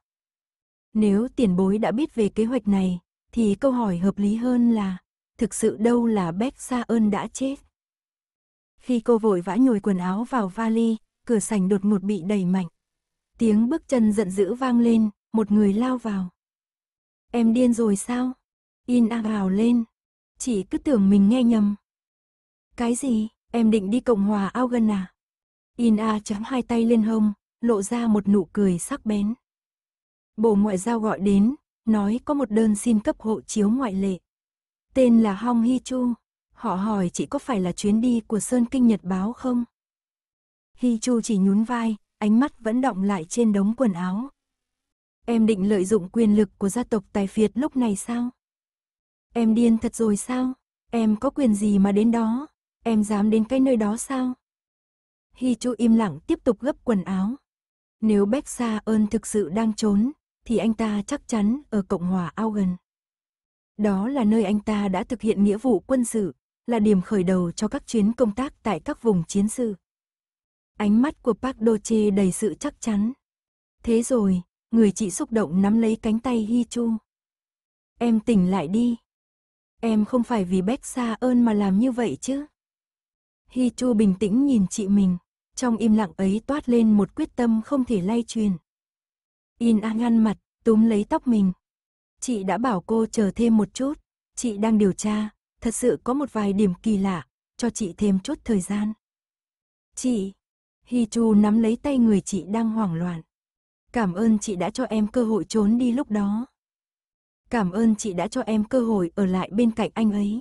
Nếu tiền bối đã biết về kế hoạch này, thì câu hỏi hợp lý hơn là, thực sự đâu là Bách Sa ơn đã chết? Khi cô vội vã nhồi quần áo vào vali, cửa sảnh đột ngột bị đẩy mạnh. Tiếng bước chân giận dữ vang lên, một người lao vào. Em điên rồi sao? In a gào lên. Chị cứ tưởng mình nghe nhầm. Cái gì? Em định đi Cộng hòa Augan à? In a chấm hai tay lên hông, lộ ra một nụ cười sắc bén. Bộ Ngoại giao gọi đến, nói có một đơn xin cấp hộ chiếu ngoại lệ. Tên là Hong Hi Chu. Họ hỏi chị có phải là chuyến đi của Sơn Kinh Nhật Báo không? Hi Chu chỉ nhún vai, ánh mắt vẫn động lại trên đống quần áo. Em định lợi dụng quyền lực của gia tộc tài phiệt lúc này sao? Em điên thật rồi sao? Em có quyền gì mà đến đó? Em dám đến cái nơi đó sao? Hi Chu im lặng tiếp tục gấp quần áo. Nếu Bách Sa ơn thực sự đang trốn, thì anh ta chắc chắn ở Cộng hòa Augen. Đó là nơi anh ta đã thực hiện nghĩa vụ quân sự, là điểm khởi đầu cho các chuyến công tác tại các vùng chiến sự. Ánh mắt của Park Do-che đầy sự chắc chắn. Thế rồi, người chị xúc động nắm lấy cánh tay Hi Chu. Em tỉnh lại đi. Em không phải vì Bách xa ơn mà làm như vậy chứ. Hi Chu bình tĩnh nhìn chị mình, trong im lặng ấy toát lên một quyết tâm không thể lay truyền. In A ngăn mặt, túm lấy tóc mình. Chị đã bảo cô chờ thêm một chút, chị đang điều tra, thật sự có một vài điểm kỳ lạ, cho chị thêm chút thời gian. Chị, Hi Chu nắm lấy tay người chị đang hoảng loạn. Cảm ơn chị đã cho em cơ hội trốn đi lúc đó. Cảm ơn chị đã cho em cơ hội ở lại bên cạnh anh ấy.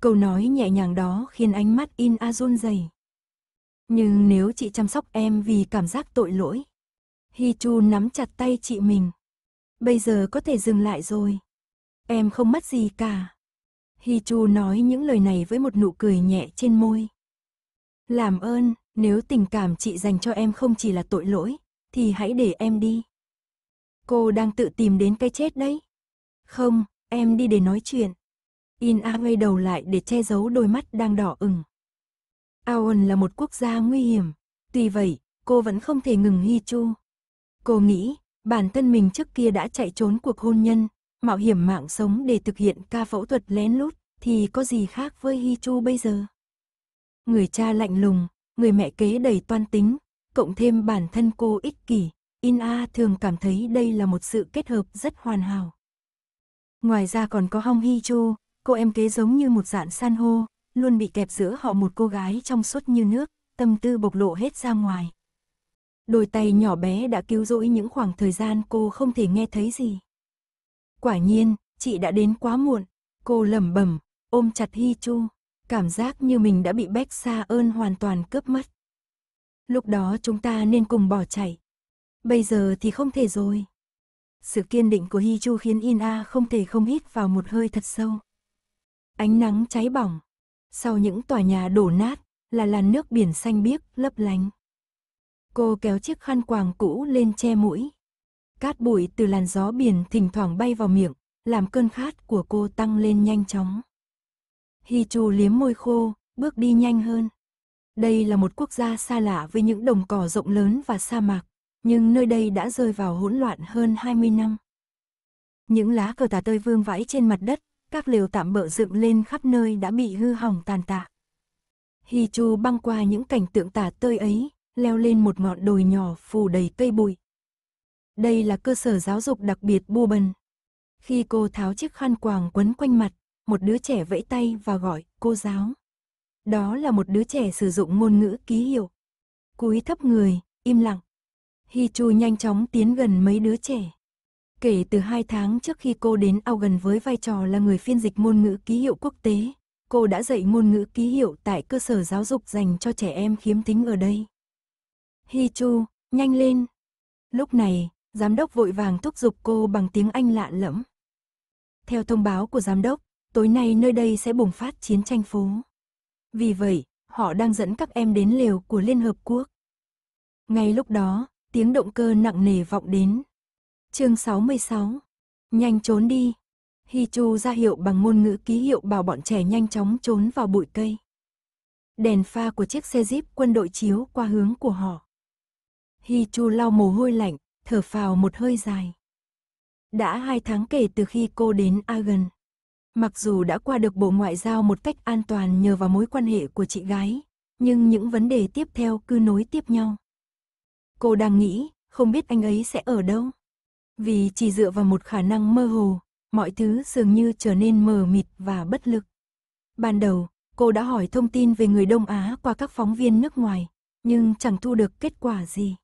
Câu nói nhẹ nhàng đó khiến ánh mắt In A run rẩy. Nhưng nếu chị chăm sóc em vì cảm giác tội lỗi, Hi Chu nắm chặt tay chị mình. Bây giờ có thể dừng lại rồi. Em không mất gì cả. Hi Chu nói những lời này với một nụ cười nhẹ trên môi. Làm ơn, nếu tình cảm chị dành cho em không chỉ là tội lỗi, thì hãy để em đi. Cô đang tự tìm đến cái chết đấy. Không, em đi để nói chuyện. In A đầu lại để che giấu đôi mắt đang đỏ ửng. Aon là một quốc gia nguy hiểm. Tuy vậy, cô vẫn không thể ngừng Hi Chu. Cô nghĩ, bản thân mình trước kia đã chạy trốn cuộc hôn nhân, mạo hiểm mạng sống để thực hiện ca phẫu thuật lén lút, thì có gì khác với Hi Chu bây giờ? Người cha lạnh lùng, người mẹ kế đầy toan tính, cộng thêm bản thân cô ích kỷ, In A thường cảm thấy đây là một sự kết hợp rất hoàn hảo. Ngoài ra còn có Hong Hi Chu, cô em kế giống như một dạng san hô, luôn bị kẹp giữa họ một cô gái trong suốt như nước, tâm tư bộc lộ hết ra ngoài đôi tay nhỏ bé đã cứu rỗi những khoảng thời gian cô không thể nghe thấy gì. Quả nhiên, chị đã đến quá muộn, cô lẩm bẩm, ôm chặt Hi Chu, cảm giác như mình đã bị Bách Sa ơn hoàn toàn cướp mất. Lúc đó chúng ta nên cùng bỏ chạy. Bây giờ thì không thể rồi. Sự kiên định của Hi Chu khiến Ina không thể không hít vào một hơi thật sâu. Ánh nắng cháy bỏng. Sau những tòa nhà đổ nát là làn nước biển xanh biếc lấp lánh. Cô kéo chiếc khăn quàng cũ lên che mũi. Cát bụi từ làn gió biển thỉnh thoảng bay vào miệng, làm cơn khát của cô tăng lên nhanh chóng. Hi Chu liếm môi khô, bước đi nhanh hơn. Đây là một quốc gia xa lạ với những đồng cỏ rộng lớn và sa mạc, nhưng nơi đây đã rơi vào hỗn loạn hơn 20 năm. Những lá cờ tà tơi vương vãi trên mặt đất, các lều tạm bỡ dựng lên khắp nơi đã bị hư hỏng tàn tạ. Hi Chu băng qua những cảnh tượng tà tơi ấy, leo lên một ngọn đồi nhỏ phủ đầy cây bụi. Đây là cơ sở giáo dục đặc biệt Bu Bần. Khi cô tháo chiếc khăn quàng quấn quanh mặt, một đứa trẻ vẫy tay và gọi cô giáo. Đó là một đứa trẻ sử dụng ngôn ngữ ký hiệu. Cúi thấp người, im lặng. Hi Chu nhanh chóng tiến gần mấy đứa trẻ. Kể từ hai tháng trước khi cô đến ao gần với vai trò là người phiên dịch ngôn ngữ ký hiệu quốc tế, cô đã dạy ngôn ngữ ký hiệu tại cơ sở giáo dục dành cho trẻ em khiếm thính ở đây. Hi Chu, nhanh lên. Lúc này, giám đốc vội vàng thúc giục cô bằng tiếng Anh lạ lẫm. Theo thông báo của giám đốc, tối nay nơi đây sẽ bùng phát chiến tranh phố. Vì vậy, họ đang dẫn các em đến lều của Liên Hợp Quốc. Ngay lúc đó, tiếng động cơ nặng nề vọng đến. Chương 66. Nhanh trốn đi. Hi Chu ra hiệu bằng ngôn ngữ ký hiệu bảo bọn trẻ nhanh chóng trốn vào bụi cây. Đèn pha của chiếc xe jeep quân đội chiếu qua hướng của họ. Hi Chu lau mồ hôi lạnh, thở phào một hơi dài. Đã hai tháng kể từ khi cô đến Agen. Mặc dù đã qua được Bộ Ngoại giao một cách an toàn nhờ vào mối quan hệ của chị gái, nhưng những vấn đề tiếp theo cứ nối tiếp nhau. Cô đang nghĩ, không biết anh ấy sẽ ở đâu. Vì chỉ dựa vào một khả năng mơ hồ, mọi thứ dường như trở nên mờ mịt và bất lực. Ban đầu, cô đã hỏi thông tin về người Đông Á qua các phóng viên nước ngoài, nhưng chẳng thu được kết quả gì.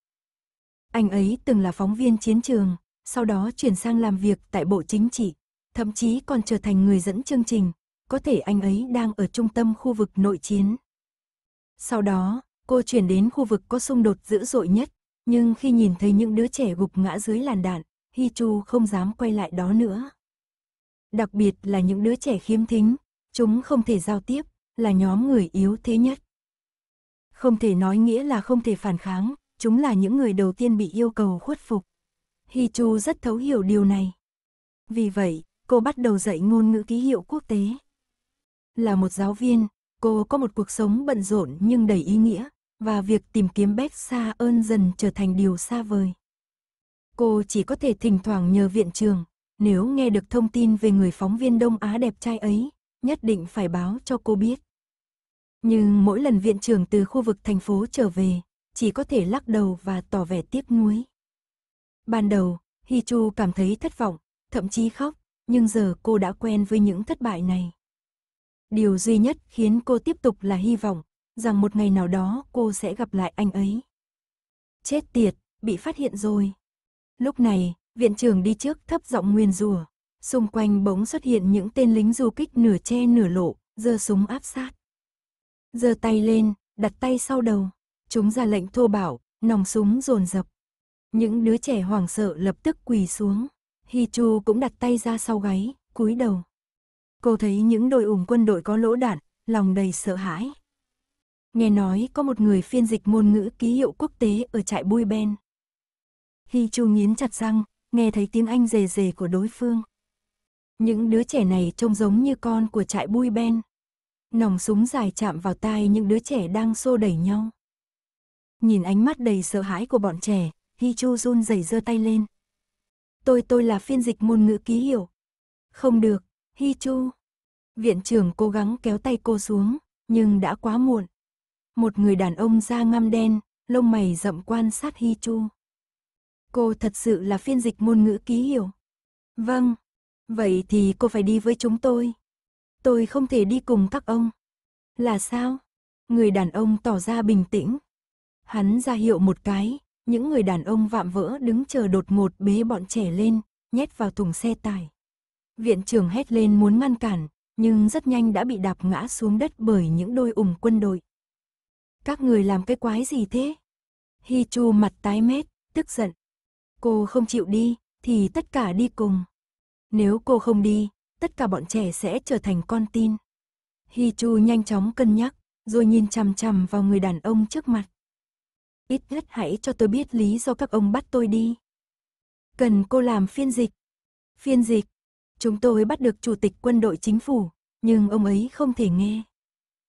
Anh ấy từng là phóng viên chiến trường, sau đó chuyển sang làm việc tại Bộ Chính trị, thậm chí còn trở thành người dẫn chương trình, có thể anh ấy đang ở trung tâm khu vực nội chiến. Sau đó, cô chuyển đến khu vực có xung đột dữ dội nhất, nhưng khi nhìn thấy những đứa trẻ gục ngã dưới làn đạn, Hi Chu không dám quay lại đó nữa. Đặc biệt là những đứa trẻ khiếm thính, chúng không thể giao tiếp, là nhóm người yếu thế nhất. Không thể nói nghĩa là không thể phản kháng, chúng là những người đầu tiên bị yêu cầu khuất phục. Hi Chu rất thấu hiểu điều này. Vì vậy, cô bắt đầu dạy ngôn ngữ ký hiệu quốc tế. Là một giáo viên, cô có một cuộc sống bận rộn nhưng đầy ý nghĩa, và việc tìm kiếm Beck xa ơn dần trở thành điều xa vời. Cô chỉ có thể thỉnh thoảng nhờ viện trường, nếu nghe được thông tin về người phóng viên Đông Á đẹp trai ấy, nhất định phải báo cho cô biết. Nhưng mỗi lần viện trường từ khu vực thành phố trở về, chỉ có thể lắc đầu và tỏ vẻ tiếc nuối. Ban đầu, Hi Chu cảm thấy thất vọng, thậm chí khóc, nhưng giờ cô đã quen với những thất bại này. Điều duy nhất khiến cô tiếp tục là hy vọng, rằng một ngày nào đó cô sẽ gặp lại anh ấy. Chết tiệt, bị phát hiện rồi. Lúc này, viện trưởng đi trước thấp giọng nguyên rùa. Xung quanh bỗng xuất hiện những tên lính du kích nửa che nửa lộ, giơ súng áp sát. Giơ tay lên, đặt tay sau đầu. Chúng ra lệnh thô bảo, nòng súng dồn dập. Những đứa trẻ hoảng sợ lập tức quỳ xuống. Hi Chu cũng đặt tay ra sau gáy, cúi đầu. Cô thấy những đội ủng quân đội có lỗ đạn, lòng đầy sợ hãi. Nghe nói có một người phiên dịch ngôn ngữ ký hiệu quốc tế ở trại Bui Ben. Hi Chu nghiến chặt răng, nghe thấy tiếng Anh rề rề của đối phương. Những đứa trẻ này trông giống như con của trại Bui Ben. Nòng súng dài chạm vào tai những đứa trẻ đang xô đẩy nhau nhìn ánh mắt đầy sợ hãi của bọn trẻ, Hi Chu run rẩy giơ tay lên. Tôi tôi là phiên dịch ngôn ngữ ký hiệu. Không được, Hi Chu. Viện trưởng cố gắng kéo tay cô xuống, nhưng đã quá muộn. Một người đàn ông da ngăm đen, lông mày rậm quan sát Hi Chu. Cô thật sự là phiên dịch ngôn ngữ ký hiệu. Vâng, vậy thì cô phải đi với chúng tôi. Tôi không thể đi cùng các ông. Là sao? Người đàn ông tỏ ra bình tĩnh, Hắn ra hiệu một cái, những người đàn ông vạm vỡ đứng chờ đột ngột bế bọn trẻ lên, nhét vào thùng xe tải. Viện trưởng hét lên muốn ngăn cản, nhưng rất nhanh đã bị đạp ngã xuống đất bởi những đôi ủng quân đội. Các người làm cái quái gì thế? Hi Chu mặt tái mét, tức giận. Cô không chịu đi, thì tất cả đi cùng. Nếu cô không đi, tất cả bọn trẻ sẽ trở thành con tin. Hi Chu nhanh chóng cân nhắc, rồi nhìn chằm chằm vào người đàn ông trước mặt ít nhất hãy cho tôi biết lý do các ông bắt tôi đi. Cần cô làm phiên dịch. Phiên dịch, chúng tôi bắt được chủ tịch quân đội chính phủ, nhưng ông ấy không thể nghe.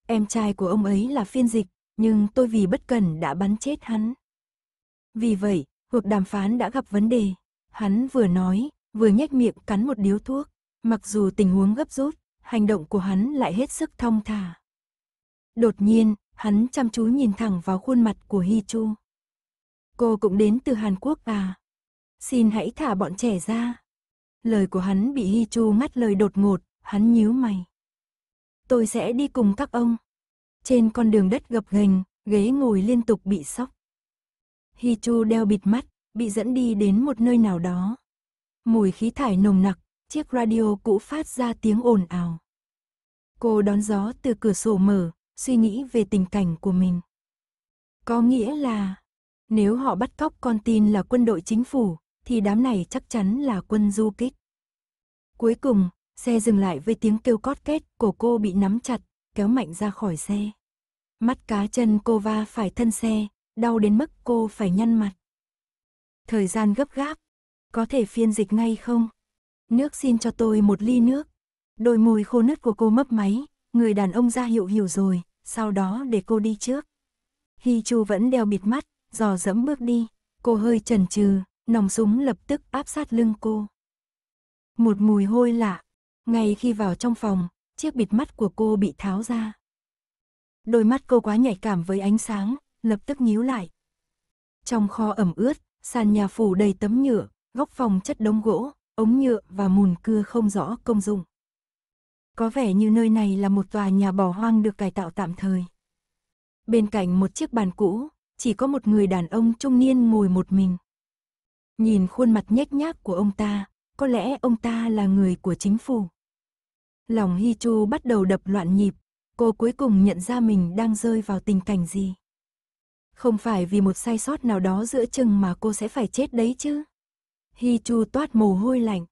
Em trai của ông ấy là phiên dịch, nhưng tôi vì bất cần đã bắn chết hắn. Vì vậy, cuộc đàm phán đã gặp vấn đề. Hắn vừa nói, vừa nhếch miệng cắn một điếu thuốc, mặc dù tình huống gấp rút, hành động của hắn lại hết sức thong thả. Đột nhiên, hắn chăm chú nhìn thẳng vào khuôn mặt của Hi Chu. Cô cũng đến từ Hàn Quốc à? Xin hãy thả bọn trẻ ra. Lời của hắn bị Hi Chu ngắt lời đột ngột, hắn nhíu mày. Tôi sẽ đi cùng các ông. Trên con đường đất gập ghềnh, ghế ngồi liên tục bị sóc. Hi Chu đeo bịt mắt, bị dẫn đi đến một nơi nào đó. Mùi khí thải nồng nặc, chiếc radio cũ phát ra tiếng ồn ào. Cô đón gió từ cửa sổ mở, suy nghĩ về tình cảnh của mình. Có nghĩa là, nếu họ bắt cóc con tin là quân đội chính phủ, thì đám này chắc chắn là quân du kích. Cuối cùng, xe dừng lại với tiếng kêu cót két, cổ cô bị nắm chặt, kéo mạnh ra khỏi xe. Mắt cá chân cô va phải thân xe, đau đến mức cô phải nhăn mặt. Thời gian gấp gáp, có thể phiên dịch ngay không? Nước xin cho tôi một ly nước. Đôi môi khô nứt của cô mấp máy, người đàn ông ra hiệu hiểu rồi, sau đó để cô đi trước. Hi Chu vẫn đeo bịt mắt, dò dẫm bước đi, cô hơi chần chừ, nòng súng lập tức áp sát lưng cô. Một mùi hôi lạ, ngay khi vào trong phòng, chiếc bịt mắt của cô bị tháo ra. Đôi mắt cô quá nhạy cảm với ánh sáng, lập tức nhíu lại. Trong kho ẩm ướt, sàn nhà phủ đầy tấm nhựa, góc phòng chất đống gỗ, ống nhựa và mùn cưa không rõ công dụng. Có vẻ như nơi này là một tòa nhà bỏ hoang được cải tạo tạm thời. Bên cạnh một chiếc bàn cũ, chỉ có một người đàn ông trung niên ngồi một mình. Nhìn khuôn mặt nhếch nhác của ông ta, có lẽ ông ta là người của chính phủ. Lòng Hi Chu bắt đầu đập loạn nhịp, cô cuối cùng nhận ra mình đang rơi vào tình cảnh gì. Không phải vì một sai sót nào đó giữa chừng mà cô sẽ phải chết đấy chứ. Hi Chu toát mồ hôi lạnh.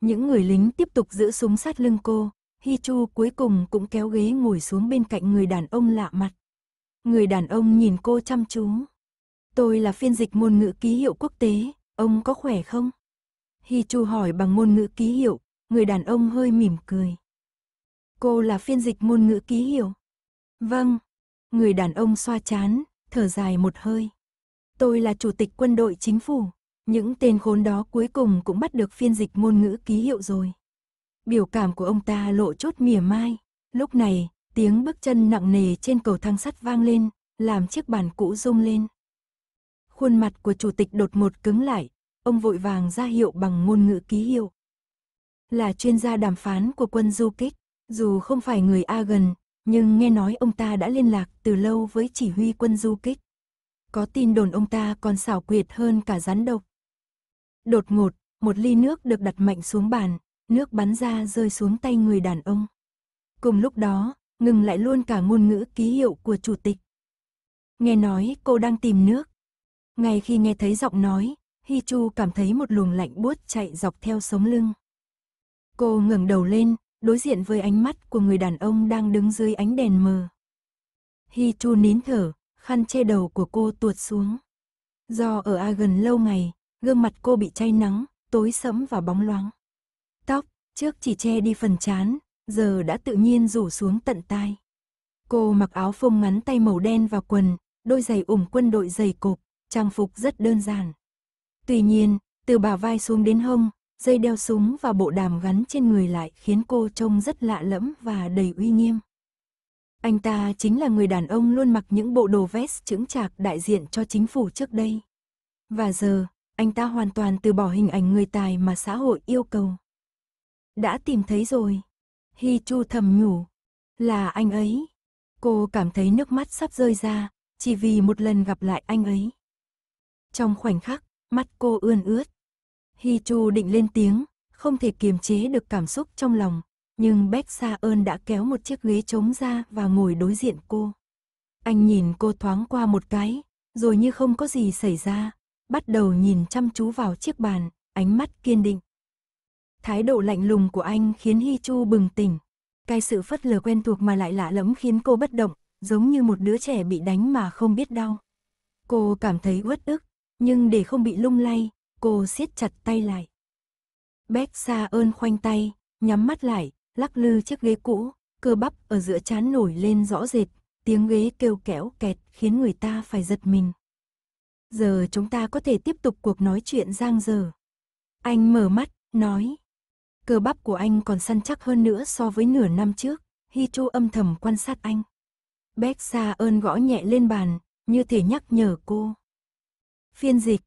Những người lính tiếp tục giữ súng sát lưng cô, Hi Chu cuối cùng cũng kéo ghế ngồi xuống bên cạnh người đàn ông lạ mặt. Người đàn ông nhìn cô chăm chú. Tôi là phiên dịch ngôn ngữ ký hiệu quốc tế, ông có khỏe không? Hi Chu hỏi bằng ngôn ngữ ký hiệu, người đàn ông hơi mỉm cười. Cô là phiên dịch ngôn ngữ ký hiệu. Vâng. Người đàn ông xoa chán, thở dài một hơi. Tôi là chủ tịch quân đội chính phủ. Những tên khốn đó cuối cùng cũng bắt được phiên dịch ngôn ngữ ký hiệu rồi biểu cảm của ông ta lộ chốt mỉa mai. Lúc này, tiếng bước chân nặng nề trên cầu thang sắt vang lên, làm chiếc bàn cũ rung lên. Khuôn mặt của chủ tịch đột một cứng lại, ông vội vàng ra hiệu bằng ngôn ngữ ký hiệu. Là chuyên gia đàm phán của quân du kích, dù không phải người A gần, nhưng nghe nói ông ta đã liên lạc từ lâu với chỉ huy quân du kích. Có tin đồn ông ta còn xảo quyệt hơn cả rắn độc. Đột ngột, một ly nước được đặt mạnh xuống bàn, nước bắn ra rơi xuống tay người đàn ông. Cùng lúc đó, ngừng lại luôn cả ngôn ngữ ký hiệu của chủ tịch. Nghe nói cô đang tìm nước. Ngay khi nghe thấy giọng nói, Hi Chu cảm thấy một luồng lạnh buốt chạy dọc theo sống lưng. Cô ngẩng đầu lên, đối diện với ánh mắt của người đàn ông đang đứng dưới ánh đèn mờ. Hi Chu nín thở, khăn che đầu của cô tuột xuống. Do ở A gần lâu ngày, gương mặt cô bị cháy nắng, tối sẫm và bóng loáng. Trước chỉ che đi phần chán, giờ đã tự nhiên rủ xuống tận tai. Cô mặc áo phông ngắn tay màu đen và quần, đôi giày ủng quân đội giày cộp, trang phục rất đơn giản. Tuy nhiên, từ bả vai xuống đến hông, dây đeo súng và bộ đàm gắn trên người lại khiến cô trông rất lạ lẫm và đầy uy nghiêm. Anh ta chính là người đàn ông luôn mặc những bộ đồ vest chững chạc đại diện cho chính phủ trước đây. Và giờ, anh ta hoàn toàn từ bỏ hình ảnh người tài mà xã hội yêu cầu đã tìm thấy rồi. Hi Chu thầm nhủ, là anh ấy. Cô cảm thấy nước mắt sắp rơi ra, chỉ vì một lần gặp lại anh ấy. Trong khoảnh khắc, mắt cô ươn ướt. Hi Chu định lên tiếng, không thể kiềm chế được cảm xúc trong lòng, nhưng Bách Sa ơn đã kéo một chiếc ghế trống ra và ngồi đối diện cô. Anh nhìn cô thoáng qua một cái, rồi như không có gì xảy ra, bắt đầu nhìn chăm chú vào chiếc bàn, ánh mắt kiên định. Thái độ lạnh lùng của anh khiến Hi Chu bừng tỉnh. Cái sự phất lờ quen thuộc mà lại lạ lẫm khiến cô bất động, giống như một đứa trẻ bị đánh mà không biết đau. Cô cảm thấy uất ức, nhưng để không bị lung lay, cô siết chặt tay lại. Bách Sa ơn khoanh tay, nhắm mắt lại, lắc lư chiếc ghế cũ, cơ bắp ở giữa chán nổi lên rõ rệt, tiếng ghế kêu kéo kẹt khiến người ta phải giật mình. Giờ chúng ta có thể tiếp tục cuộc nói chuyện giang dở. Anh mở mắt, nói, cơ bắp của anh còn săn chắc hơn nữa so với nửa năm trước, Hichu âm thầm quan sát anh. Bách Sa ơn gõ nhẹ lên bàn, như thể nhắc nhở cô. Phiên dịch.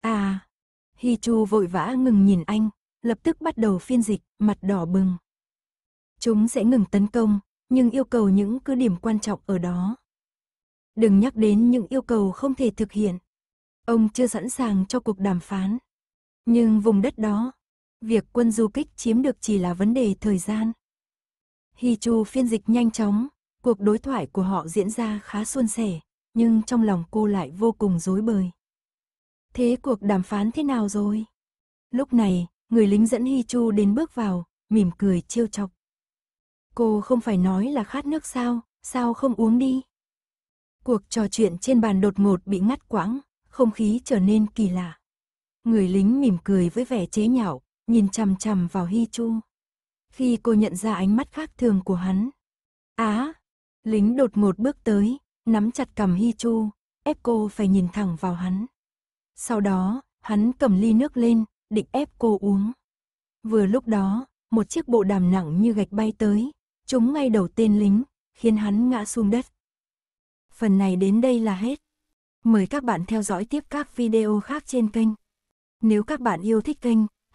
À. Hichu vội vã ngừng nhìn anh, lập tức bắt đầu phiên dịch, mặt đỏ bừng. Chúng sẽ ngừng tấn công, nhưng yêu cầu những cứ điểm quan trọng ở đó. Đừng nhắc đến những yêu cầu không thể thực hiện. Ông chưa sẵn sàng cho cuộc đàm phán. Nhưng vùng đất đó, Việc quân du kích chiếm được chỉ là vấn đề thời gian. Hi Chu phiên dịch nhanh chóng, cuộc đối thoại của họ diễn ra khá suôn sẻ, nhưng trong lòng cô lại vô cùng rối bời. Thế cuộc đàm phán thế nào rồi? Lúc này, người lính dẫn Hi Chu đến bước vào, mỉm cười chiêu chọc. Cô không phải nói là khát nước sao, sao không uống đi? Cuộc trò chuyện trên bàn đột ngột bị ngắt quãng, không khí trở nên kỳ lạ. Người lính mỉm cười với vẻ chế nhạo, nhìn chằm chằm vào Hi Chu. Khi cô nhận ra ánh mắt khác thường của hắn. Á! À, lính đột ngột bước tới, nắm chặt cầm Hi Chu, ép cô phải nhìn thẳng vào hắn. Sau đó, hắn cầm ly nước lên, định ép cô uống. Vừa lúc đó, một chiếc bộ đàm nặng như gạch bay tới, trúng ngay đầu tên lính, khiến hắn ngã xuống đất. Phần này đến đây là hết. Mời các bạn theo dõi tiếp các video khác trên kênh. Nếu các bạn yêu thích kênh,